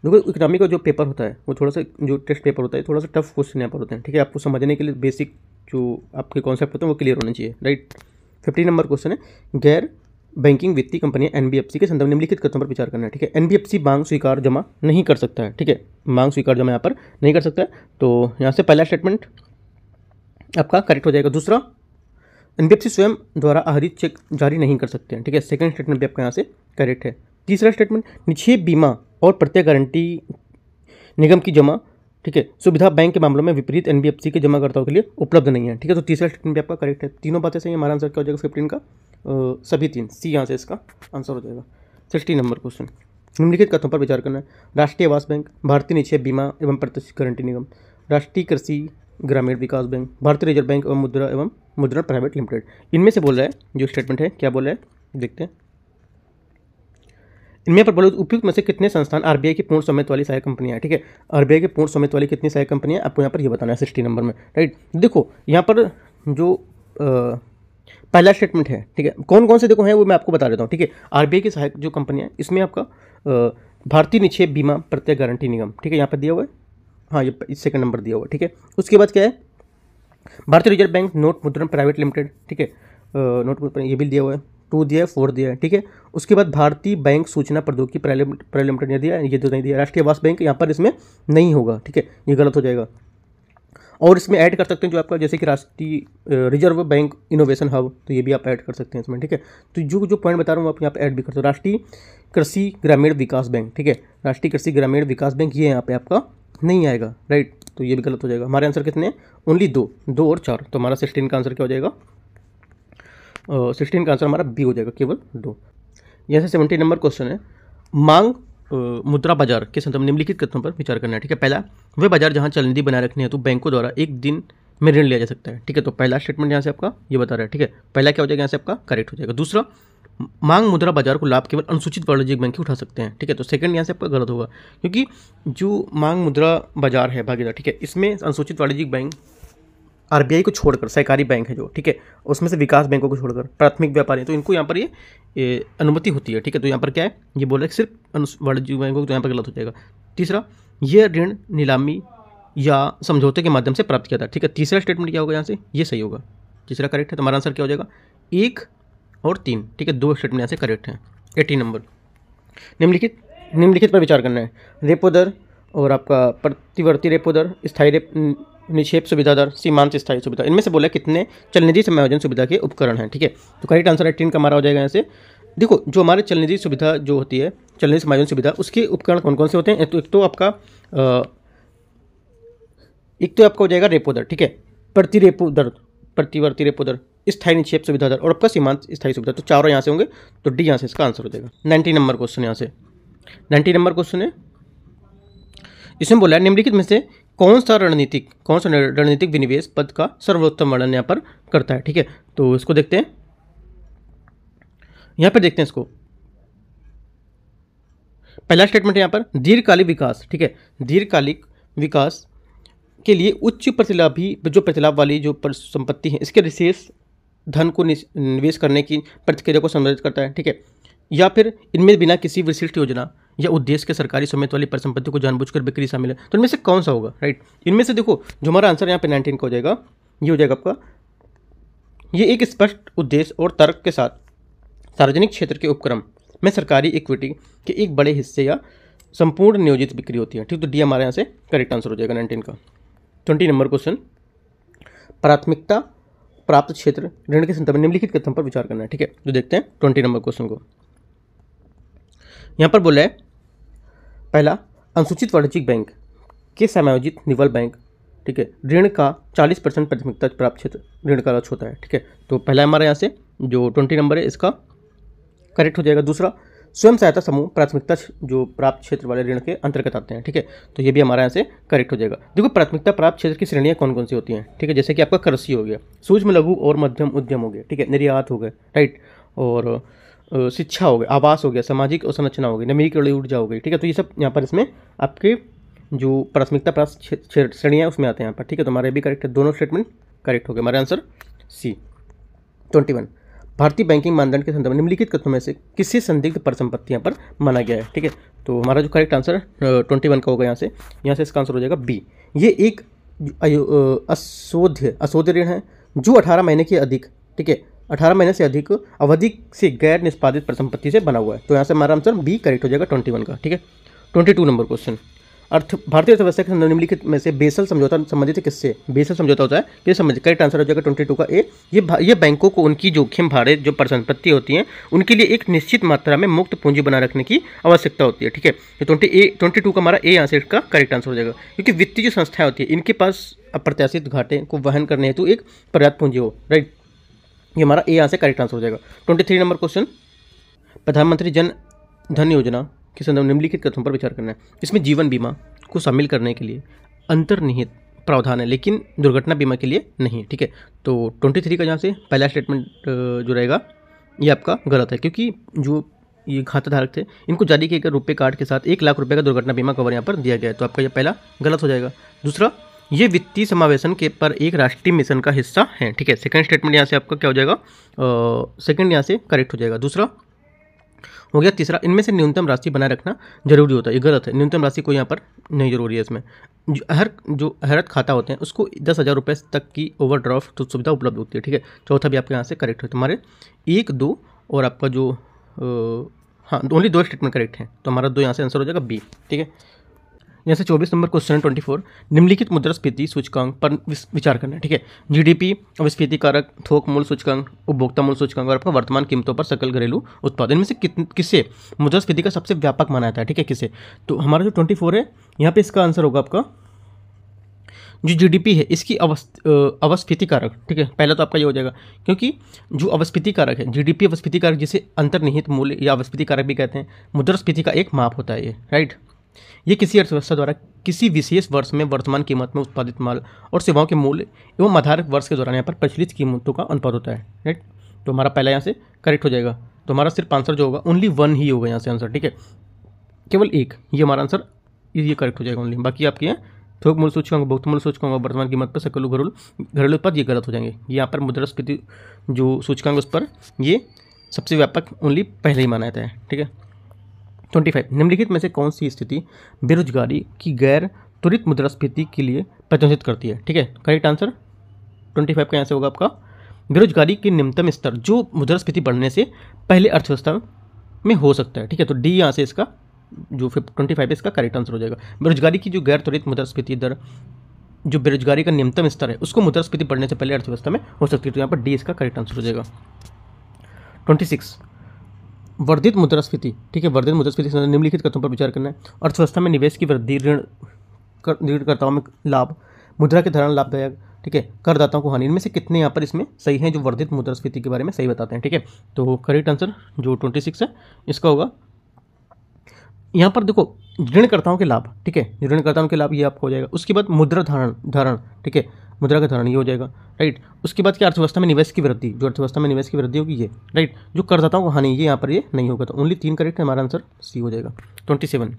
देखो इकोनॉमी का जो पेपर होता है वो थोड़ा सा जो टेस्ट पेपर होता है थोड़ा सा टफ क्वेश्चन यहाँ पर होते हैं ठीक है आपको समझने के लिए बेसिक जो आपके कॉन्सेप्ट होते हैं वो क्लियर होने चाहिए राइट फिफ्टीन नंबर क्वेश्चन है गैर बैंकिंग वित्तीय कंपनियां एनबीएफसी के संदर्भ में निम्नलिखित कथनों पर विचार करना है ठीक है एनबीएफसी मांग स्वीकार जमा नहीं कर सकता है ठीक है मांग स्वीकार जमा यहाँ पर नहीं कर सकता है तो यहाँ से पहला स्टेटमेंट आपका करेक्ट हो जाएगा दूसरा एनबीएफसी स्वयं द्वारा आहरित चेक जारी नहीं कर सकते हैं ठीक है सेकेंड स्टेटमेंट भी आपका यहाँ से करेक्ट है तीसरा स्टेटमेंट निक्षेप बीमा और प्रत्यय गारंटी निगम की जमा ठीक है सुविधा बैंक के मामलों में विपरीत एनबीएफसी के जमाकर्ताओं के लिए उपलब्ध नहीं है ठीक है तो तीसरा स्टेटमेंट भी आपका करेक्ट है तीनों बातें सही हमारा आंसर क्या हो जाएगा फिफ्टीन का सभी तीन सी यहाँ से इसका आंसर हो जाएगा सिक्सटी नंबर क्वेश्चन निम्नलिखित कथों पर विचार करना है राष्ट्रीय आवास बैंक भारतीय निक्षेप बीमा एवं प्रत्यक्ष गारंटी निगम राष्ट्रीय कृषि ग्रामीण विकास बैंक भारतीय रिजर्व बैंक एवं मुद्रा एवं मुद्रा प्राइवेट लिमिटेड इनमें से बोल रहा है जो स्टेटमेंट है क्या बोल रहा है देखते हैं इनमें पर बोलो उपयुक्त में से कितने संस्थान आरबीआई की पूर्ण स्वामित्व वाली सहायक कंपनियां हैं ठीक है आरबीआई की पूर्ण स्वामित्व वाली कितनी सहायक कंपनियां आपको यहाँ पर ये बताना है सिक्सटी नंबर में राइट देखो यहाँ पर जो पहला स्टेटमेंट है ठीक है कौन कौन से देखो हैं वो मैं आपको बता देता हूँ ठीक है आरबीआई की सहायक जो कंपनी है इसमें आपका भारतीय निक्षेप बीमा प्रत्यय गारंटी निगम ठीक है यहाँ पर दिया हुआ है हाँ ये इस सेकंड नंबर दिया हुआ है ठीक है उसके बाद क्या है भारतीय रिजर्व बैंक नोट मुद्रण प्राइवेट लिमिटेड ठीक है नोट मुद्रण ये भी दिया हुआ है टू दिया है फोर दिया है ठीक है उसके बाद भारतीय बैंक सूचना प्रौद्योगिकी प्राइवेट लिमिटेड ने दिया ये तो नहीं दिया राष्ट्रीय आवास बैंक यहाँ पर इसमें नहीं होगा ठीक है ये गलत हो जाएगा और इसमें ऐड कर सकते हैं जो आपका जैसे कि राष्ट्रीय रिजर्व बैंक इनोवेशन हब तो ये भी आप ऐड कर सकते हैं इसमें ठीक है तो जो जो पॉइंट बता रहा हूँ आप यहाँ पे ऐड भी कर सकते हो राष्ट्रीय कृषि ग्रामीण विकास बैंक ठीक है राष्ट्रीय कृषि ग्रामीण विकास बैंक ये यहाँ पे आपका नहीं आएगा राइट तो ये भी गलत हो जाएगा हमारे आंसर कितने ओनली दो दो और चार तो हमारा सिक्सटीन का आंसर क्या हो जाएगा सिक्सटीन का आंसर हमारा बी हो जाएगा केवल दो यहाँ सेवेंटी नंबर क्वेश्चन है मांग मुद्रा बाजार के संदर्भ में निम्नलिखित कथनों पर विचार करना है ठीक है पहला वह बाजार जहां चलनिधि बनाए रखने है तो बैंकों द्वारा एक दिन में ऋण लिया जा सकता है ठीक है तो पहला स्टेटमेंट यहाँ से आपका ये बता रहा है ठीक है पहला क्या हो जाएगा यहाँ से आपका करेक्ट हो जाएगा दूसरा मांग मुद्रा बाजार को लाभ केवल अनुसूचित वाणिज्यिक बैंक ही उठा सकते हैं ठीक है तो सेकंड यहाँ से आपका गलत होगा क्योंकि जो मांग मुद्रा बाजार है भागीदार ठीक है इसमें अनुसूचित वाणिज्यिक बैंक आरबीआई को छोड़कर सहकारी बैंक है जो ठीक है उसमें से विकास बैंकों को छोड़कर प्राथमिक व्यापारी तो इनको यहाँ पर ये अनुमति होती है ठीक है तो यहाँ पर क्या है ये बोल रहे सिर्फ वाणिज्य बैंकों को यहाँ पर गलत हो जाएगा तीसरा यह ऋण नीलामी या समझौते के माध्यम से प्राप्त किया था ठीक है तीसरा स्टेटमेंट क्या होगा यहाँ से ये सही होगा तीसरा करेक्ट है तुम्हारा तो आंसर क्या हो जाएगा एक और तीन ठीक है दो स्टेटमेंट यहाँ से करेक्ट हैं एटीन नंबर निम्नलिखित निम्नलिखित पर विचार करना है रेपो दर और आपका प्रतिवर्ती रेपो दर स्थायी रेप निक्षेप सुविधा दर सीमांत स्थायी सुविधा इनमें से बोला कितने चलनिधि समायोजन सुविधा के उपकरण हैं ठीक है थीके? तो करेक्ट आंसर है टीन का हमारा हो जाएगा यहाँ से देखो जो हमारे चलनिधि सुविधा जो होती है चलनिधि समायोजन सुविधा उसके उपकरण कौन कौन से होते हैं तो एक तो आपका एक तो आपका हो जाएगा रेपो दर ठीक है प्रति रेपो दर प्रतिवर्ती रेपो दर स्थायी निक्षेप सुविधा दर और आपका सीमांत स्थायी सुविधा तो चारों यहाँ से होंगे तो डी यहाँ से इसका आंसर हो जाएगा नाइन्टी नंबर क्वेश्चन यहाँ से नाइन्टी नंबर क्वेश्चन है इसमें बोला है निम्नलिखित में से कौन सा रणनीतिक कौन सा रणनीतिक विनिवेश पद का सर्वोत्तम वर्णन यहाँ पर करता है ठीक है तो इसको देखते हैं यहाँ पर देखते हैं इसको पहला स्टेटमेंट यहाँ पर दीर्घकालिक विकास ठीक है दीर्घकालिक विकास के लिए उच्च प्रतिलाभी जो प्रतिलाभ वाली जो संपत्ति है इसके विशेष धन को निवेश करने की प्रतिक्रिया को संदर्भित करता है ठीक है या फिर इनमें बिना किसी विशिष्ट योजना या उद्देश्य के सरकारी स्वामित्व वाली परिसंपत्ति को जानबूझकर बिक्री शामिल है तो इनमें से कौन सा होगा राइट इनमें से देखो जो हमारा आंसर यहाँ पे नाइनटीन का हो जाएगा ये हो जाएगा आपका ये एक स्पष्ट उद्देश्य और तर्क के साथ सार्वजनिक क्षेत्र के उपक्रम में सरकारी इक्विटी के एक बड़े हिस्से या संपूर्ण नियोजित बिक्री होती है ठीक तो डी हमारे यहाँ से करेक्ट आंसर हो जाएगा नाइनटीन का ट्वेंटी नंबर क्वेश्चन प्राथमिकता प्राप्त क्षेत्र ऋण के संदर्भ में निम्नलिखित कथन पर विचार करना है ठीक है तो देखते हैं ट्वेंटी नंबर क्वेश्चन को यहाँ पर बोला है पहला अनुसूचित वाणिज्यिक बैंक के समायोजित निवल बैंक ठीक है ऋण का 40 परसेंट प्राथमिकता प्राप्त क्षेत्र ऋण का लक्ष्य होता है ठीक है तो पहला हमारे यहाँ से जो ट्वेंटी नंबर है इसका करेक्ट हो जाएगा दूसरा स्वयं सहायता समूह प्राथमिकता जो प्राप्त क्षेत्र वाले ऋण के अंतर्गत आते हैं ठीक है तो ये भी हमारे यहाँ से करेक्ट हो जाएगा देखो प्राथमिकता प्राप्त क्षेत्र की श्रेणियाँ कौन कौन सी होती हैं ठीक है जैसे कि आपका कृषि हो गया सूक्ष्म लघु और मध्यम उद्यम हो गया ठीक है निर्यात हो गए राइट और शिक्षा हो गया आवास हो गया सामाजिक संरचना हो गई नवीकरण ऊर्जा हो गई ठीक है तो ये सब यहाँ पर इसमें आपके जो प्राथमिकता प्राप्त श्रेणी है उसमें आते हैं यहाँ पर ठीक है तो हमारे भी करेक्ट है दोनों स्टेटमेंट करेक्ट हो गए हमारे आंसर सी ट्वेंटी वन भारतीय बैंकिंग मानदंड के संदर्भ में निम्नलिखित कथनों में से किसी संदिग्ध परिसंपत्तियाँ पर माना गया है ठीक है तो हमारा जो करेक्ट आंसर ट्वेंटी वन का होगा यहाँ से यहाँ से इसका आंसर हो जाएगा बी ये एक असोध्य अशोध्य ऋण है जो अठारह महीने के अधिक ठीक है अठारह महीने से अधिक अवधि से गैर निष्पादित परिसंपत्ति से बना हुआ है तो यहाँ से हमारा आंसर बी करेक्ट हो जाएगा ट्वेंटी वन का ठीक है ट्वेंटी टू नंबर क्वेश्चन अर्थ भारतीय अर्थव्यवस्था के निम्नलिखित में से बेसल समझौता संबंधित किससे बेसल समझौता होता है किस समझ करेक्ट आंसर हो जाएगा ट्वेंटी टू का ए ये ये बैंकों को उनकी जोखिम भारे जो परिसंपत्ति होती है उनके लिए एक निश्चित मात्रा में मुक्त पूंजी बनाए रखने की आवश्यकता होती है ठीक है तो ट्वेंटी ए ट्वेंटी टू का हमारा ए आंसर का करेक्ट आंसर हो जाएगा क्योंकि वित्तीय जो संस्थाएं होती है इनके पास अप्रत्याशित घाटे को वहन करने हेतु एक पर्याप्त पूंजी हो राइट ये हमारा ए यहाँ से करेक्ट आंसर हो जाएगा ट्वेंटी थ्री नंबर क्वेश्चन प्रधानमंत्री जन धन योजना के संदर्भ में निम्नलिखित कथों पर विचार करना है इसमें जीवन बीमा को शामिल करने के लिए अंतर्निहित प्रावधान है लेकिन दुर्घटना बीमा के लिए नहीं ठीक है तो ट्वेंटी थ्री का यहाँ से पहला स्टेटमेंट जो रहेगा ये आपका गलत है क्योंकि जो ये धारक थे इनको जारी किए गए रुपये कार्ड के साथ एक लाख रुपये का दुर्घटना बीमा कवर यहाँ पर दिया गया है तो आपका यह पहला गलत हो जाएगा दूसरा ये वित्तीय समावेशन के पर एक राष्ट्रीय मिशन का हिस्सा है ठीक है सेकंड स्टेटमेंट यहाँ से आपका क्या हो जाएगा सेकंड यहाँ से करेक्ट हो जाएगा दूसरा हो गया तीसरा इनमें से न्यूनतम राशि बनाए रखना जरूरी होता है ये गलत है न्यूनतम राशि को यहाँ पर नहीं जरूरी है इसमें जो हर जो हरत खाता होते हैं उसको दस हज़ार रुपये तक की ओवर ड्राफ्ट सुविधा उपलब्ध होती है ठीक है चौथा भी आपके यहाँ से करेक्ट होता है हमारे एक दो और आपका जो आ, हाँ ओनली दो स्टेटमेंट करेक्ट है तो हमारा दो यहाँ से आंसर हो जाएगा बी ठीक है जैसे से चौबीस नंबर क्वेश्चन ट्वेंटी फोर निम्नलिखित मुद्रास्फीति सूचकांक पर विचार करना है ठीक है जीडीपी अविस्फीति कारक थोक मूल सूचकांक उपभोक्ता मूल सूचकांक और आपका वर्तमान कीमतों पर सकल घरेलू उत्पादन इनमें से किससे मुद्रास्फीति का सबसे व्यापक माना जाता है ठीक है किससे तो हमारा जो ट्वेंटी फोर है यहाँ पे इसका आंसर होगा आपका जो जीडीपी है इसकी अवस्थिति कारक ठीक है पहला तो आपका ये हो जाएगा क्योंकि जो अवस्फीति कारक है जीडीपी अवस्थिति कारक जिसे अंतर्निहित मूल्य या अवस्फीति कारक भी कहते हैं मुद्रास्फीति का एक माप होता है ये राइट ये किसी अर्थव्यवस्था द्वारा किसी विशेष वर्ष में वर्तमान कीमत में उत्पादित माल और सेवाओं के मूल्य एवं आधार वर्ष के दौरान यहाँ पर प्रचलित कीमतों का अनुपात होता है राइट तो हमारा पहला यहाँ से करेक्ट हो जाएगा तो हमारा सिर्फ आंसर जो होगा ओनली वन ही होगा यहाँ से आंसर ठीक है केवल एक ये हमारा आंसर ये करेक्ट हो जाएगा ओनली बाकी आपके यहाँ थोक मूल सोच बहुत मूल सूचकांक वर्तमान कीमत पर सकल घरेलू घरेलू उत्पाद ये गलत हो जाएंगे यहाँ पर मुद्रास्फीति जो सूचकांक उस पर ये सबसे व्यापक ओनली पहले ही माना जाता है ठीक है ट्वेंटी फाइव निम्नलिखित में से कौन सी स्थिति बेरोजगारी की गैर त्वरित मुद्रास्फीति के लिए प्रशंसित करती है ठीक है करेक्ट आंसर ट्वेंटी फाइव का आंसर होगा आपका बेरोजगारी के निम्नतम स्तर जो मुद्रास्फीति बढ़ने से पहले अर्थव्यवस्था में हो सकता है ठीक है तो डी यहाँ से इसका जो ट्वेंटी फाइव इसका करेक्ट आंसर हो जाएगा बेरोजगारी की जो गैर त्वरित मुद्रास्फीति दर जो बेरोजगारी का न्यूनतम स्तर है उसको मुद्रास्फीति बढ़ने से पहले अर्थव्यवस्था में हो सकती है तो यहाँ पर डी इसका करेक्ट आंसर हो जाएगा ट्वेंटी सिक्स वर्धित मुद्रास्फीति ठीक है वर्धित मुद्रास्फीति से निम्नलिखित कथों पर विचार करना है अर्थव्यवस्था में निवेश की वृद्धि ऋण ऋणकर्ताओं में लाभ मुद्रा के धारण लाभदायक ठीक है करदाताओं को हानि इनमें से कितने यहाँ पर इसमें सही हैं जो वर्धित मुद्रास्फीति के बारे में सही बताते हैं ठीक है तो करेक्ट आंसर जो ट्वेंटी सिक्स है इसका होगा यहाँ पर देखो ऋणकर्ताओं के लाभ ठीक है ऋणकर्ताओं के लाभ ये आपको हो जाएगा उसके बाद मुद्रा धारण धारण ठीक है मुद्रा का धारण ये हो जाएगा राइट उसके बाद क्या अर्थव्यवस्था में निवेश की वृद्धि जो अर्थव्यवस्था में निवेश की वृद्धि होगी ये राइट जो करदाताओं को हानि ये यहाँ पर ये नहीं होगा तो ओनली तीन करेक्ट हमारा आंसर सी हो जाएगा ट्वेंटी सेवन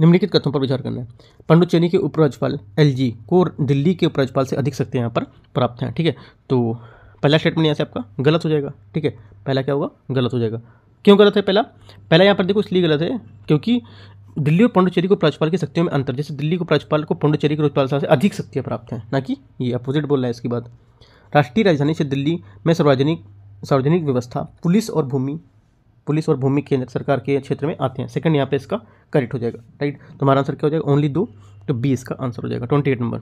निम्नलिखित कथों पर विचार करना है पंडुचेरी के उपराज्यपाल जी को दिल्ली के उपराज्यपाल से अधिक शक्ति यहाँ पर प्राप्त हैं ठीक है तो पहला स्टेटमेंट यहाँ से आपका गलत हो जाएगा ठीक है पहला क्या होगा गलत हो जाएगा क्यों गलत है पहला पहला यहाँ पर देखो इसलिए गलत है क्योंकि दिल्ली और पौंडचेरी को राज्यपाल की शक्तियों में अंतर जैसे दिल्ली को प्राचपाल को पौंडचेरी के राज्यपाल से अधिक शक्तियाँ प्राप्त हैं ना कि ये अपोजिट बोल रहा है इसके बाद राष्ट्रीय राजधानी से दिल्ली में सार्वजनिक सार्वजनिक व्यवस्था पुलिस और भूमि पुलिस और भूमि केंद्र सरकार के क्षेत्र में आते हैं सेकंड यहाँ पे इसका करेक्ट हो जाएगा राइट तो हमारा आंसर क्या हो जाएगा ओनली दो तो बी इसका आंसर हो जाएगा ट्वेंटी एट नंबर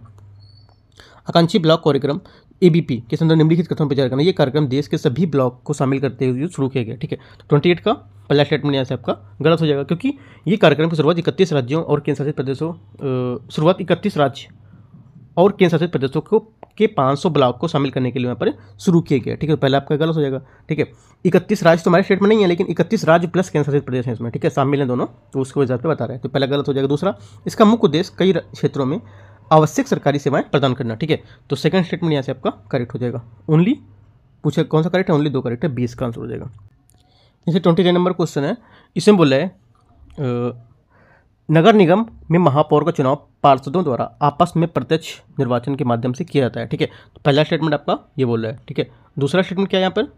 आकांक्षी ब्लॉक कार्यक्रम ए पी के संदर्भ निम्नलिखित कथन पर विचार करना ये कार्यक्रम देश के सभी ब्लॉक को शामिल करते हुए शुरू किया गया ठीक है ट्वेंटी तो एट का पहला स्टेटमेंट यहाँ से आपका गलत हो जाएगा क्योंकि ये कार्यक्रम की शुरुआत इकतीस राज्यों और केंद्र शासित प्रदेशों शुरुआत इकतीस राज्य और केंद्र शासित प्रदेशों को के 500 ब्लॉक को शामिल करने के लिए यहाँ पर शुरू किया गया ठीक है तो पहले आपका गलत हो जाएगा ठीक है इकतीस राज्य तो हमारे स्टेट में नहीं है लेकिन इकतीस राज्य प्लस केंद्र शासित प्रदेश हैं इसमें ठीक है शामिल हैं दोनों तो उसको वजह से बता रहे हैं तो पहला गलत हो जाएगा दूसरा इसका मुख्य उद्देश्य कई क्षेत्रों में आवश्यक सरकारी सेवाएं प्रदान करना ठीक है तो सेकंड स्टेटमेंट यहाँ से आपका करेक्ट हो जाएगा ओनली पूछे कौन सा करेक्ट है ओनली दो करेक्ट है बीस का आंसर हो जाएगा जैसे ट्वेंटी नंबर क्वेश्चन है इसमें बोला है नगर निगम में महापौर का चुनाव पार्षदों द्वारा आपस में प्रत्यक्ष निर्वाचन के माध्यम से किया जाता है ठीक है तो पहला स्टेटमेंट आपका ये बोल रहा है ठीक है दूसरा स्टेटमेंट क्या है यहाँ पर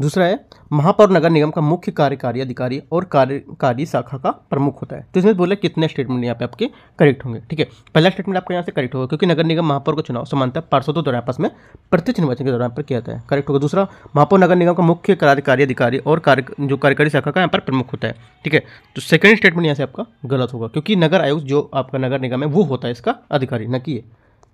दूसरा है महापौर नगर निगम का मुख्य कार्यकारी अधिकारी और कार्यकारी शाखा का प्रमुख होता है तो इसमें बोला कितने स्टेटमेंट यहाँ पे आपके करेक्ट होंगे ठीक है पहला स्टेटमेंट आपका यहाँ से करेक्ट होगा क्योंकि नगर निगम महापौर का चुनाव समानता पार्षदों द्वारा आपस में प्रत्यक्ष निर्वाचन के दौरान पर किया जाता है करेक्ट होगा दूसरा महापौर नगर निगम का मुख्य कार्यकारी अधिकारी और कार्य जो कार्यकारी शाखा का यहाँ पर प्रमुख होता है ठीक है तो सेकेंड स्टेटमेंट यहाँ से आपका गलत होगा क्योंकि नगर आयुक्त जो आपका नगर निगम है वो होता है इसका अधिकारी न कि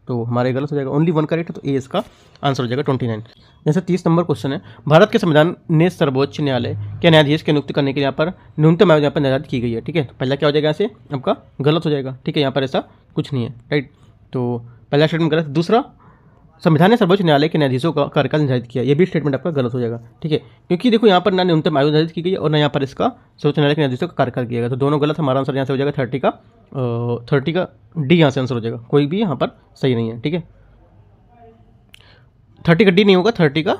तो हमारे गलत हो जाएगा ओनली वन करेक्ट तो ए इसका आंसर हो जाएगा ट्वेंटी नाइन जैसे तीस नंबर क्वेश्चन है भारत के संविधान ने सर्वोच्च न्यायालय के न्यायाधीश के नियुक्त करने के यहाँ पर न्यूनतम आयोग यहाँ पर निर्धारित की गई है ठीक है तो पहला क्या हो जाएगा ऐसे आपका गलत हो जाएगा ठीक है यहाँ पर ऐसा कुछ नहीं है राइट तो पहला स्टेटमेंट गलत दूसरा संविधान ने सर्वोच्च न्यायालय के न्यायाधीशों का कार्यकाल निर्धारित किया यह भी स्टेटमेंट आपका गलत हो जाएगा ठीक है क्योंकि देखो यहाँ पर ना न्यूनतम आयोग निर्धारित की गई और ना यहाँ पर इसका सर्वोच्च न्यायालय के न्यायाधीशों का कार्यकाल किया गया तो दोनों गलत हमारा आंसर यहाँ से हो जाएगा थर्टी का थर्टी का डी यहाँ से आंसर हो जाएगा कोई भी यहाँ पर सही नहीं है ठीक है थर्टी का डी नहीं होगा थर्टी का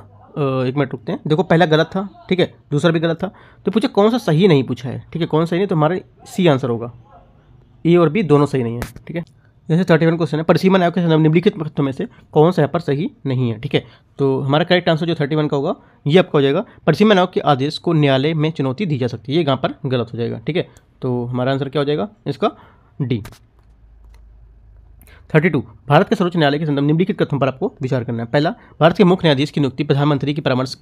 एक मिनट रुकते हैं देखो पहला गलत था ठीक है दूसरा भी गलत था तो पूछे कौन सा सही नहीं पूछा है ठीक है कौन सही नहीं तो हमारा सी आंसर होगा ए और बी दोनों सही नहीं है ठीक है जैसे थर्टी वन क्वेश्चन है परिसीमन आयोग के निम्नलिखित पथों में से कौन सा यहाँ पर सही नहीं है ठीक है तो हमारा करेक्ट आंसर जो थर्टी वन का होगा ये आपका हो जाएगा परिसीमन आयोग के आदेश को न्यायालय में चुनौती दी जा सकती है ये यहाँ पर गलत हो जाएगा ठीक है तो हमारा आंसर क्या हो जाएगा इसका डी थर्टी टू भारत के सर्वोच्च न्यायालय के संदर्भ निम्नलिखित कथनों पर आपको विचार करना है पहला भारत के मुख्य न्यायाधीश की नियुक्ति प्रधानमंत्री के परामर्श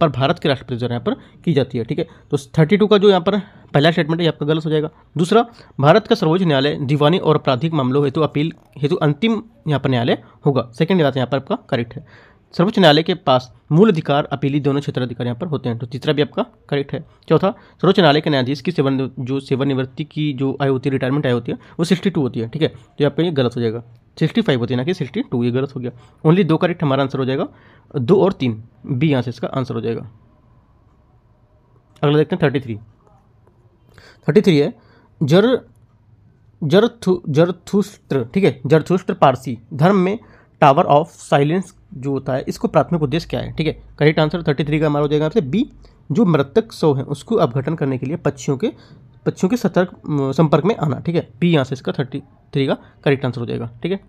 पर भारत के राष्ट्रपति द्वारा यहाँ पर की जाती है ठीक है तो थर्टी टू का जो यहाँ पर पहला स्टेटमेंट है आपका गलत हो जाएगा दूसरा भारत का सर्वोच्च न्यायालय दीवानी और आपराधिक मामलों हेतु अपील हेतु अंतिम यहाँ पर न्यायालय होगा सेकेंड बात यहाँ पर आपका करेक्ट है सर्वोच्च न्यायालय के पास मूल अधिकार अपीली दोनों क्षेत्र अधिकार यहाँ पर होते हैं तो तीसरा भी आपका करेक्ट है चौथा सर्वोच्च न्यायालय के न्यायाधीश की सेवन जो सेवानिवृत्ति की जो आय होती है रिटायरमेंट आय होती है वो सिक्सटी टू होती है ठीक है तो यहाँ पर ये गलत हो जाएगा सिक्सटी फाइव होती है ना कि सिक्सटी टू ये गलत हो गया ओनली दो करेक्ट हमारा आंसर हो जाएगा दो और तीन बी यहाँ से इसका आंसर हो जाएगा अगला देखते हैं थर्टी थ्री थर्टी थ्री है जर जरथु जरथुस्त्र ठीक है जरथुस्त्र पारसी धर्म में टावर ऑफ साइलेंस जो होता है इसको प्राथमिक उद्देश्य क्या है ठीक है करेक्ट आंसर थर्टी थ्री का हमारा हो जाएगा आपसे बी जो मृतक सौ है उसको अपघटन करने के लिए पक्षियों के पक्षियों के सतर्क संपर्क में आना ठीक है बी यहाँ से इसका थर्टी थ्री का करेक्ट आंसर हो जाएगा ठीक है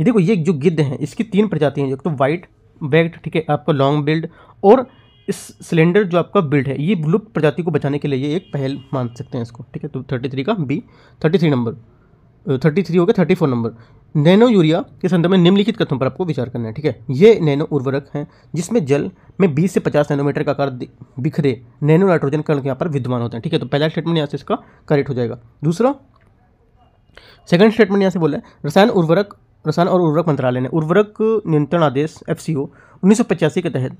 ये देखो ये जो गिद्ध हैं इसकी तीन हैं एक तो वाइट बैग्ड ठीक है आपका लॉन्ग बिल्ड और इस सिलेंडर जो आपका बिल्ड है ये लुप्त प्रजाति को बचाने के लिए ये एक पहल मान सकते हैं इसको ठीक है तो थर्टी थ्री का B thirty three number thirty three हो गया thirty four number nano urea के संदर्भ में निम्नलिखित कथनों पर आपको विचार करना है ठीक है ये नैनो उर्वरक हैं जिसमें जल में 20 से 50 नैनोमीटर का आकार बिखरे नैनो नाइट्रोजन कण यहाँ पर विद्यमान होते हैं ठीक है तो पहला स्टेटमेंट यहाँ से इसका करेक्ट हो जाएगा दूसरा सेकंड स्टेटमेंट यहाँ से बोला है रसायन उर्वरक रसायन और उर्वरक मंत्रालय ने उर्वरक नियंत्रण आदेश एफ सी के तहत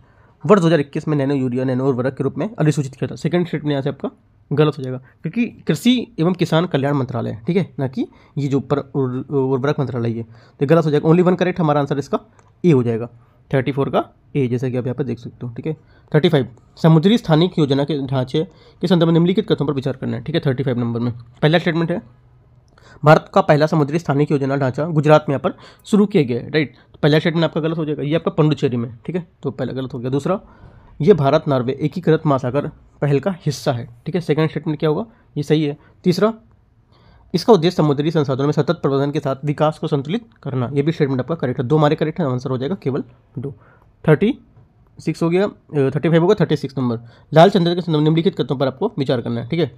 वर्ष दो में नैनो यूरिया नैनो उर्वरक के रूप में अधिसूचित किया था सेकंड स्टेटमेंट यहाँ से आपका गलत हो जाएगा क्योंकि कृषि एवं किसान कल्याण मंत्रालय ठीक है ना कि ये जो ऊपर उर्वरक मंत्रालय है तो गलत हो जाएगा ओनली वन करेक्ट हमारा आंसर इसका ए हो जाएगा थर्टी फोर का ए जैसे कि आप यहाँ पर देख सकते हो ठीक है थर्टी फाइव समुद्री स्थानिक योजना के ढांचे के संदर्भ में निम्नलिखित कथों पर विचार करना है ठीक है थर्टी फाइव नंबर में पहला स्टेटमेंट है भारत का पहला समुद्री स्थानिक योजना ढांचा गुजरात में यहाँ पर शुरू किया गया है राइट तो पहला स्टेटमेंट आपका गलत हो जाएगा ये आपका पंडुचेरी में ठीक है तो पहला गलत हो गया दूसरा ये भारत नॉर्वे एकीकृत महासागर पहल का हिस्सा है ठीक है सेकंड स्टेटमेंट क्या होगा ये सही है तीसरा इसका उद्देश्य समुद्री संसाधनों में सतत प्रबंधन के साथ विकास को संतुलित करना यह भी स्टेटमेंट आपका करेक्ट है दो हमारे करेक्ट है आंसर हो जाएगा केवल दो थर्टी सिक्स हो गया थर्टी फाइव होगा thirty six number Lal Chandra के निम्नलिखित कथों पर आपको विचार करना है ठीक है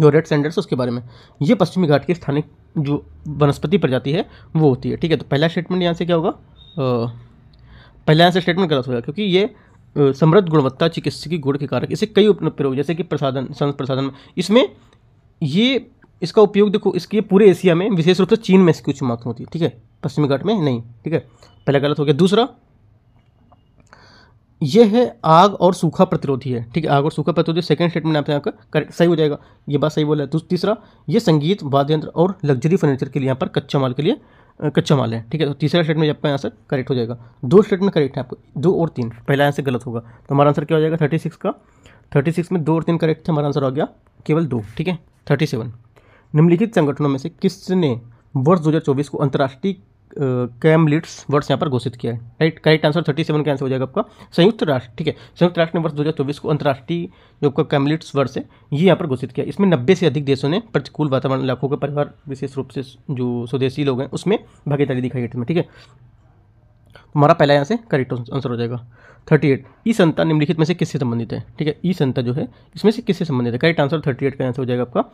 जो रेड सैंडर्स उसके बारे में ये पश्चिमी घाट की स्थानिक जो वनस्पति प्रजाति है वो होती है ठीक है तो पहला स्टेटमेंट यहाँ से क्या होगा पहला यहाँ से स्टेटमेंट गलत होगा क्योंकि ये समृद्ध गुणवत्ता चिकित्सकीय गुण के कारक इसे कई प्रयोग जैसे कि प्रसाधन संत प्रसाधन इसमें ये इसका उपयोग देखो इसके पूरे एशिया में विशेष रूप से चीन में इसकी उच्च मात्र होती है ठीक है पश्चिमी घाट में नहीं ठीक है पहला गलत हो गया दूसरा ये है आग और सूखा प्रतिरोधी है ठीक है आग और सूखा प्रतिरोधी सेकंड स्टेटमेंट आपने आपका करेक्ट सही हो जाएगा ये बात सही बोला है तो तीसरा ये संगीत वाद्य यंत्र और लग्जरी फर्नीचर के लिए यहाँ पर कच्चा माल के लिए कच्चा माल है ठीक है तो तीसरा स्टेटमेंट आपका आंसर करेक्ट हो जाएगा दो स्टेटमेंट करेक्ट है आपको दो और तीन पहला आंसर गलत होगा तो हमारा आंसर क्या हो जाएगा थर्टी सिक्स का थर्टी सिक्स में दो और तीन करेक्ट थे हमारा आंसर हो गया केवल दो ठीक है थर्टी सेवन निम्नलिखित संगठनों में से किसने वर्ष दो को अंतर्राष्ट्रीय कैमलिट्स वर्ड्स यहाँ पर घोषित किया है right correct answer thirty seven का आंसर हो जाएगा आपका संयुक्त राष्ट्र ठीक है संयुक्त राष्ट्र ने वर्ष दो हज़ार चौबीस को अंतर्राष्ट्रीय जो आपका कैमलिट्स वर्ष है ये यहाँ पर घोषित किया इसमें नब्बे से अधिक देशों ने प्रतिकूल वातावरण लाखों के परिवार विशेष रूप से जो स्वदेशी लोग हैं उसमें भागीदारी दिखाई इसमें ठीक है हमारा पहला यहाँ से करेक्ट आंसर हो जाएगा थर्टी एट ई संता निम्नलिखित में से किससे संबंधित है ठीक है ई संता जो है इसमें से किससे संबंधित है करेक्ट आंसर थर्टी एट का आंसर हो जाएगा आपका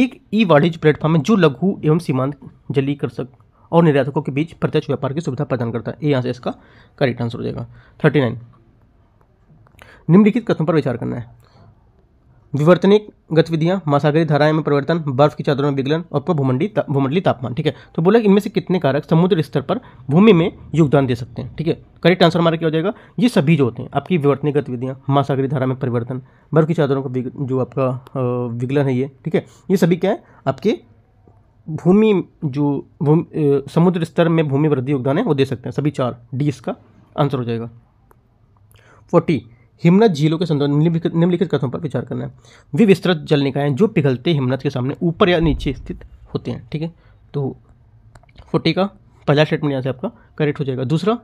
एक ई वाणिज्य प्लेटफॉर्म है जो लघु एवं सीमांत जली कर सक और निर्यातकों के बीच प्रत्यक्ष व्यापार की सुविधा प्रदान करता है ये यहाँ से इसका करेक्ट आंसर हो जाएगा थर्टी नाइन निम्नलिखित कथनों पर विचार करना है विवर्तनिक गतिविधियां महासागरी धाराएं में परिवर्तन बर्फ की चादरों में विगलन और भूमंडी ता, भूमंडली तापमान ठीक है तो बोला इनमें से कितने कारक समुद्र स्तर पर भूमि में योगदान दे सकते हैं ठीक है करेक्ट आंसर हमारा क्या हो जाएगा ये सभी जो होते हैं आपकी विवर्तनिक गतिविधियां महासागरी धारा में परिवर्तन बर्फ की चादरों का जो आपका विगलन है ये ठीक है ये सभी क्या है आपके भूमि जो समुद्र स्तर में भूमि वृद्धि योगदान है वो दे सकते हैं सभी चार डी इसका आंसर हो जाएगा फोर्टी हिमनद झीलों के संदर्भ निम्नलिखित निम्नलिखित कथों पर विचार करना है वे विस्तृत जल निकाय जो पिघलते हिमनद के सामने ऊपर या नीचे स्थित होते हैं ठीक है तो फोर्टी का पहला स्टेटमेंट यहाँ से आपका करेक्ट हो जाएगा दूसरा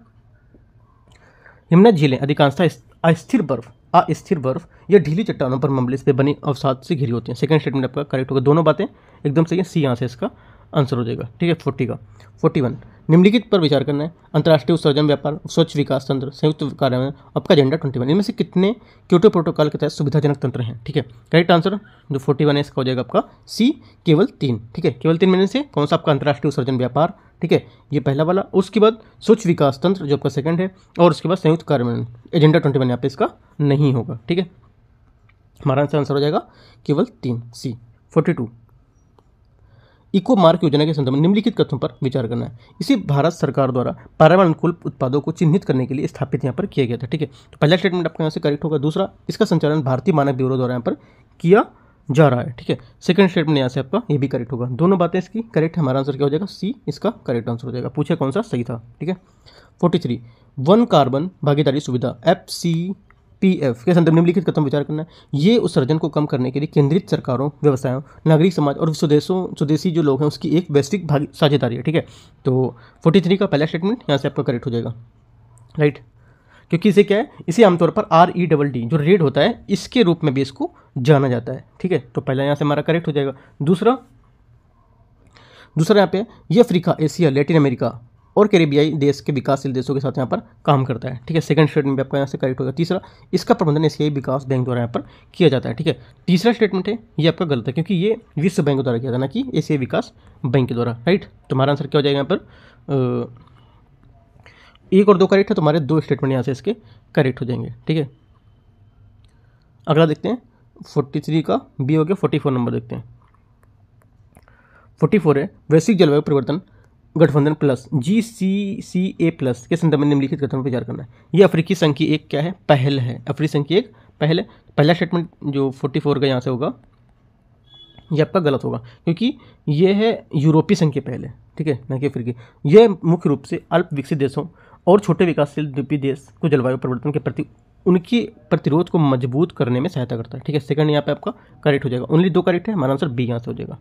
हिमनद झीलें अधिकांशता अस्थिर बर्फ अस्थिर बर्फ या ढीली चट्टानों पर ममलिस पे बने अवसाद से घिरी होती है सेकंड स्टेटमेंट आपका करेक्ट होगा दोनों बातें एकदम सही है सी आंसर इसका आंसर हो जाएगा ठीक है फोर्टी का फोर्टी वन निम्नलिखित पर विचार करना है अंतर्राष्ट्रीय उत्सर्जन व्यापार स्वच्छ विकास तंत्र संयुक्त कार्य में आपका एजेंडा ट्वेंटी वन इनमें से कितने क्यूटो प्रोटोकॉल के तहत सुविधाजनक तंत्र हैं ठीक है करेक्ट आंसर जो फोर्टी वन है इसका हो जाएगा आपका सी केवल तीन ठीक है केवल तीन महीने से कौन सा आपका अंतर्राष्ट्रीय उत्सर्जन व्यापार ठीक है ये पहला वाला उसके बाद स्वच्छ विकास तंत्र जो आपका सेकंड है और उसके बाद संयुक्त कार्य एजेंडा ट्वेंटी वन यहाँ पे इसका नहीं होगा ठीक है हमारा आंसर हो जाएगा केवल तीन C forty two eco mark योजना के संदर्भ में निम्नलिखित कथनों पर विचार करना है इसे भारत सरकार द्वारा पर्यावरण अनुकूल उत्पादों को चिन्हित करने के लिए स्थापित यहाँ पर किया गया था ठीक है तो पहला स्टेटमेंट आपका यहाँ से करेक्ट होगा दूसरा इसका संचालन भारतीय मानक ब्यूरो द्वारा यहाँ पर किया जा रहा है ठीक है सेकंड स्टेटमेंट यहाँ से आपका ये भी करेक्ट होगा दोनों बातें इसकी करेक्ट है हमारा आंसर क्या हो जाएगा सी इसका करेक्ट आंसर हो जाएगा पूछे कौन सा सही था ठीक है फोर्टी थ्री वन कार्बन भागीदारी सुविधा एफ सी पी एफ के संदर्भ निम्नलिखित कथम विचार करना है ये उस सर्जन को कम करने के लिए केंद्रित सरकारों व्यवसायों नागरिक समाज और स्वदेशों स्वदेशी जो लोग हैं उसकी एक वैश्विक भाग साझेदारी है ठीक है तो फोर्टी थ्री का पहला स्टेटमेंट यहाँ से आपका करेक्ट हो जाएगा राइट क्योंकि इसे क्या है इसे आमतौर पर आर ई डबल डी जो रेड होता है इसके रूप में भी इसको जाना जाता है ठीक है तो पहला यहाँ से हमारा करेक्ट हो जाएगा दूसरा दूसरा यहाँ पे ये अफ्रीका एशिया लैटिन अमेरिका और कैरिबियाई देश के विकासशील देशों के साथ यहाँ पर काम करता है ठीक है सेकंड स्टेटमेंट भी आपका यहाँ से करेक्ट होगा तीसरा इसका प्रबंधन एशियाई विकास बैंक द्वारा यहाँ पर किया जाता है ठीक है तीसरा स्टेटमेंट है ये आपका गलत है क्योंकि ये विश्व बैंक द्वारा किया जाना कि एशियाई विकास बैंक के द्वारा राइट तुम्हारा आंसर क्या हो जाएगा यहाँ पर एक और दो करेक्ट है तुम्हारे दो स्टेटमेंट यहाँ से इसके करेक्ट हो जाएंगे ठीक है अगला देखते हैं फोर्टी का बी हो गया फोर्टी नंबर देखते हैं फोर्टी है वैश्विक जलवायु परिवर्तन गठबंधन प्लस जी सी सी ए प्लस के संदर्भ में निम्नलिखित कथन पर विचार करना है ये अफ्रीकी संघ की एक क्या है पहल है अफ्रीकी संघ की एक पहल है पहला स्टेटमेंट जो फोर्टी फोर का यहाँ से होगा ये आपका गलत होगा क्योंकि ये है यूरोपीय संघ के पहले ठीक है ना कि अफ्रीकी यह मुख्य रूप से अल्प विकसित देशों और छोटे विकासशील द्वीपीय देश को जलवायु परिवर्तन के प्रति उनकी प्रतिरोध को मजबूत करने में सहायता करता है ठीक है सेकंड यहाँ पे आपका करेक्ट हो जाएगा ओनली दो करेक्ट है हमारा आंसर बी यहाँ से हो जाएगा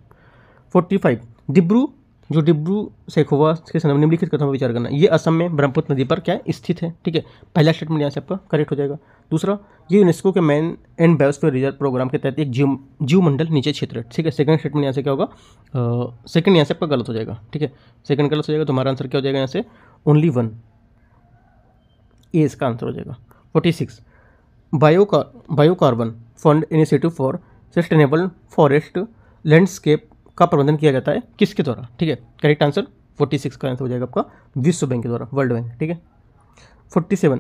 फोर्टी फाइव डिब्रू जो डिब्रू सेखोवा के संदर्भ निम्नलिखित कथा पर विचार करना ये असम में ब्रह्मपुत्र नदी पर क्या स्थित है ठीक है पहला स्टेटमेंट यहाँ से आपका करेक्ट हो जाएगा दूसरा ये यूनेस्को के man and biosphere reserve programme के तहत एक जीव मंडल नीचे क्षेत्र ठीक है सेकंड स्टेटमेंट यहाँ से क्या होगा सेकंड यहाँ से आपका गलत हो जाएगा ठीक है सेकंड गलत हो जाएगा तुम्हारा आंसर क्या हो जाएगा यहाँ से ओनली वन ए इसका आंसर हो जाएगा फोर्टी सिक्स बायोकार biocarbon fund initiative for sustainable forest landscape का प्रबंधन किया जाता है किसके द्वारा ठीक है करेक्ट आंसर फोर्टी सिक्स का आंसर हो जाएगा आपका विश्व बैंक के द्वारा वर्ल्ड बैंक ठीक है फोर्टी सेवन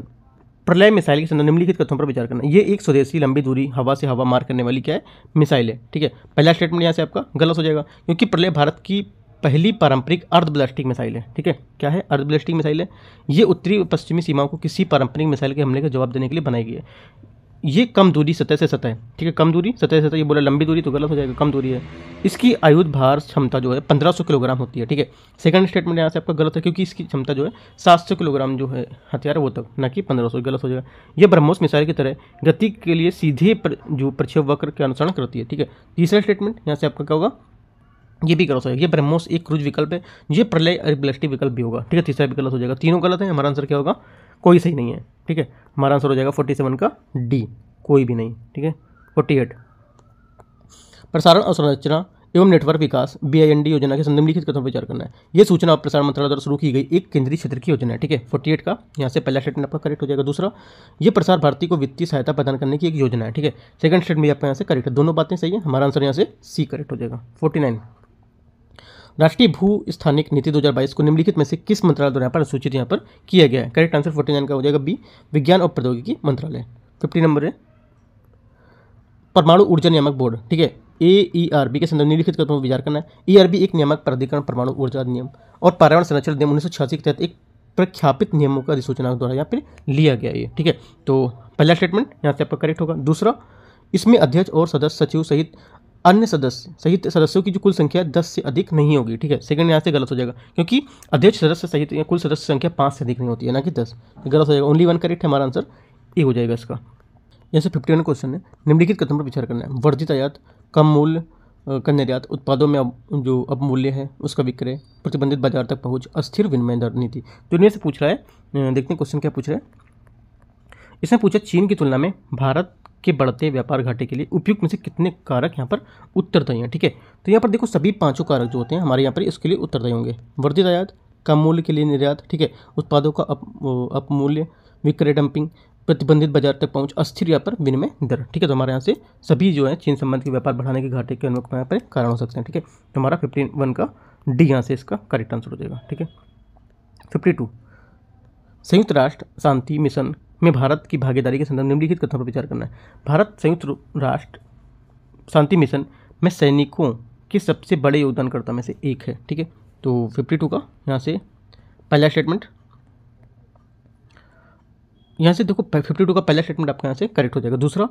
प्रलय मिसाइल के निम्नलिखित कथों पर विचार करना ये एक स्वदेशी लंबी दूरी हवा से हवा मार करने वाली क्या है मिसाइल है ठीक है पहला स्टेटमेंट यहाँ से आपका गलत हो जाएगा क्योंकि प्रलय भारत की पहली पारंपरिक अर्ध ब्लास्टिक मिसाइल है ठीक है क्या है अर्ध ब्लास्टिक मिसाइल है ये उत्तरी पश्चिमी सीमाओं को किसी पारंपरिक मिसाइल के हमले का जवाब देने के लिए बनाई गई है ये कम दूरी सतह से सतह ठीक है कम दूरी सतह से सतह ये बोला लंबी दूरी तो गलत हो जाएगा कम दूरी है इसकी आयुध भार क्षमता जो है 1500 किलोग्राम होती है ठीक है सेकंड स्टेटमेंट यहाँ से आपका गलत है क्योंकि इसकी क्षमता जो है 700 किलोग्राम जो है हथियार वो तक ना कि 1500 गलत हो जाएगा ये ब्रह्मोस मिसाइल की तरह गति के लिए सीधे पर, जो प्रक्षेप वक्र के अनुसरण करती है ठीक है तीसरा स्टेटमेंट यहाँ से आपका क्या होगा ये भी गलत हो जाएगा ये ब्रह्मोस एक क्रूज विकल्प है ये प्रलय और विकल्प भी होगा ठीक है तीसरा भी गलत हो जाएगा तीनों गलत है हमारा आंसर क्या होगा कोई सही नहीं है ठीक है हमारा आंसर हो जाएगा फोर्टी सेवन का डी कोई भी नहीं ठीक है फोर्टी एट प्रसारण और संरचना एवं नेटवर्क विकास बी आई एन डी योजना के निम्नलिखित कथन पर विचार करना है यह सूचना और प्रसारण मंत्रालय द्वारा शुरू की गई एक केंद्रीय क्षेत्र की योजना है ठीक है फोर्टी एट का यहाँ से पहला स्टेटमेंट आपका करेक्ट हो जाएगा दूसरा यह प्रसार भारती को वित्तीय सहायता प्रदान करने की एक योजना है ठीक है सेकंड स्टेटमेंट भी आपका यहाँ से करेक्ट है दोनों बातें सही है हमारा आंसर यहाँ से सी करेक्ट हो जाएगा फोर्टी नाइन राष्ट्रीय भू स्थानिक नीति 2022 को निम्नलिखित में से किस मंत्रालय द्वारा यहाँ पर सूचित यहाँ पर किया गया है करेक्ट आंसर फोर्टी नाइन का हो जाएगा बी विज्ञान और प्रौद्योगिकी मंत्रालय फिफ्टी नंबर है परमाणु ऊर्जा नियामक बोर्ड ठीक है ए ई आर बी के संदर्भ निम्नलिखित का पर विचार करना है ई आर बी एक नियामक प्राधिकरण परमाणु ऊर्जा नियम और पर्यावरण संरक्षण नियम उन्नीस सौ के तहत एक प्रख्यापित नियमों का अधिसूचना द्वारा यहाँ पर लिया गया ये ठीक है तो पहला स्टेटमेंट यहाँ से आपका करेक्ट होगा दूसरा इसमें अध्यक्ष और सदस्य सचिव सहित अन्य सदस्य सहित सदस्यों की जो कुल संख्या दस से अधिक नहीं होगी ठीक है सेकंड यहाँ से गलत हो जाएगा क्योंकि अध्यक्ष सदस्य सहित कुल सदस्य संख्या पाँच से अधिक नहीं होती है ना कि दस गलत हो जाएगा ओनली वन करेक्ट हमारा आंसर ए हो जाएगा इसका जैसे फिफ्टी वन क्वेश्चन है निम्नलिखित कथन पर विचार करना है वर्धित आयात कम मूल्य का निर्यात उत्पादों में अब जो है उसका विक्रय प्रतिबंधित बाजार तक पहुंच अस्थिर विनिमय दर नीति तो इनमें से पूछ रहा है देखते हैं क्वेश्चन क्या पूछ रहा है इसने पूछा चीन की तुलना में भारत के बढ़ते व्यापार घाटे के लिए उपयुक्त में से कितने कारक यहाँ पर उत्तरदायी हैं ठीक है तो यहाँ पर देखो सभी पांचों कारक जो होते हैं हमारे यहाँ पर इसके लिए उत्तरदायी होंगे वर्धित आयात कम मूल्य के लिए निर्यात ठीक है उत्पादों का अप अपमूल्य विक्रय डंपिंग प्रतिबंधित बाजार तक पहुंच अस्थिर यहाँ पर विनिमय दर ठीक है तो हमारे यहाँ से सभी जो है चीन संबंध के व्यापार बढ़ाने के घाटे के अनुरूप यहाँ पर कारण हो सकते हैं ठीक है तो हमारा फिफ्टी वन का डी यहाँ से इसका करेक्ट आंसर हो जाएगा ठीक है फिफ्टी टू संयुक्त राष्ट्र शांति मिशन में भारत की भागीदारी के संदर्भ में निम्नलिखित कथनों पर विचार करना है भारत संयुक्त राष्ट्र शांति मिशन में सैनिकों के सबसे बड़े योगदानकर्ता में से एक है ठीक है तो फिफ्टी टू का यहाँ से पहला स्टेटमेंट यहाँ से देखो फिफ्टी टू का पहला स्टेटमेंट आपका यहाँ से करेक्ट हो जाएगा दूसरा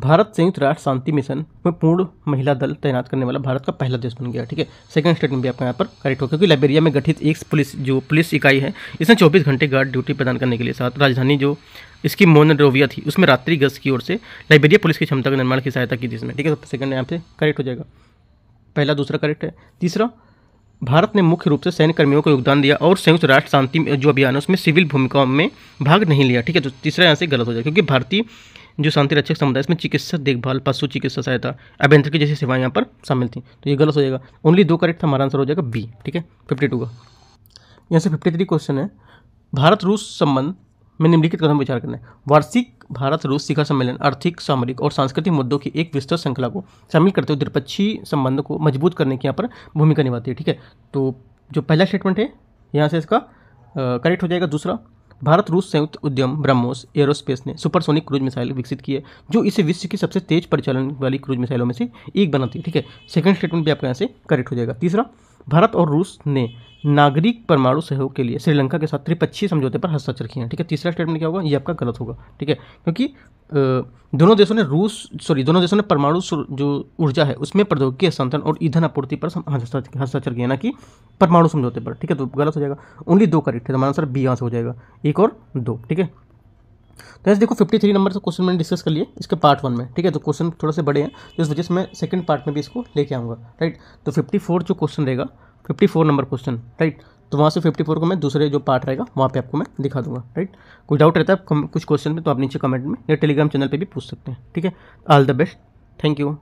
भारत संयुक्त राष्ट्र शांति मिशन में पूर्ण महिला दल तैनात करने वाला भारत का पहला देश बन गया ठीक है सेकंड स्टेटमेंट भी आपका यहाँ पर करेक्ट हो क्योंकि लाइबेरिया में गठित एक पुलिस जो पुलिस इकाई है इसने 24 घंटे गार्ड ड्यूटी प्रदान करने के लिए साथ राजधानी जो इसकी मोनरोविया थी उसमें रात्रि गज की ओर से लाइबेरिया पुलिस की क्षमता के निर्माण की सहायता की जिसमें ठीक है तो सेकंड यहाँ पे करेक्ट हो जाएगा पहला दूसरा करेक्ट है तीसरा भारत ने मुख्य रूप से सैन्य कर्मियों को योगदान दिया और संयुक्त राष्ट्र शांति जो अभियान है उसमें सिविल भूमिकाओं में भाग नहीं लिया ठीक है तो तीसरा यहाँ से गलत हो जाएगा क्योंकि भारतीय जो शांति रक्षक समुदाय इसमें चिकित्सा देखभाल पशु चिकित्सा सहायता अभ्यंतर की जैसी सेवाएं यहाँ पर शामिल थी तो ये गलत हो जाएगा ओनली दो करेक्ट था हमारा आंसर हो जाएगा बी ठीक है फिफ्टी टू का यहाँ से फिफ्टी थ्री क्वेश्चन है भारत रूस संबंध में निम्नलिखित कदम विचार करना है वार्षिक भारत रूस शिखर सम्मेलन आर्थिक सामरिक और सांस्कृतिक मुद्दों की एक विस्तृत श्रृंखला को शामिल करते हुए द्विपक्षीय संबंध को मजबूत करने की यहाँ पर भूमिका निभाती है ठीक है तो जो पहला स्टेटमेंट है यहाँ से इसका करेक्ट हो जाएगा दूसरा भारत रूस संयुक्त उद्यम ब्रह्मोस एरोस्पेस ने सुपरसोनिक क्रूज मिसाइल विकसित की है जो इसे विश्व की सबसे तेज परिचालन वाली क्रूज मिसाइलों में से एक बनाती है ठीक है सेकंड स्टेटमेंट भी आपका यहाँ से करेक्ट हो जाएगा तीसरा भारत और रूस ने नागरिक परमाणु सहयोग के लिए श्रीलंका के साथ त्रिपक्षीय समझौते पर हस्ताक्षर किए हैं ठीक है तीसरा स्टेटमेंट क्या होगा ये आपका गलत होगा ठीक है क्योंकि दोनों देशों ने रूस सॉरी दोनों देशों ने परमाणु जो ऊर्जा है उसमें प्रौद्योगिकी हस्तांतरण और ईंधन आपूर्ति पर हाँ, हस्ताक्षर किया ना कि परमाणु समझौते पर ठीक है तो गलत हो जाएगा ओनली दो करेक्ट है तो हमारा आंसर बी आंसर हो जाएगा एक और दो ठीक है तो देखो फिफ्टी थ्री नंबर से क्वेश्चन मैंने डिस्कस कर लिए इसके पार्ट वन में ठीक है तो क्वेश्चन थोड़े से बड़े हैं तो इस वजह से मैं सेकंड पार्ट में भी इसको लेके आऊँगा राइट तो फिफ्टी फोर जो क्वेश्चन रहेगा fifty four number question right तो वहाँ से फिफ्टी फोर को मैं दूसरे जो पार्ट रहेगा वहाँ पे आपको मैं दिखा दूंगा राइट कुछ डाउट रहता है कुछ क्वेश्चन में तो आप नीचे कमेंट में या टेलीग्राम चैनल पर भी पूछ सकते हैं ठीक है all the best thank you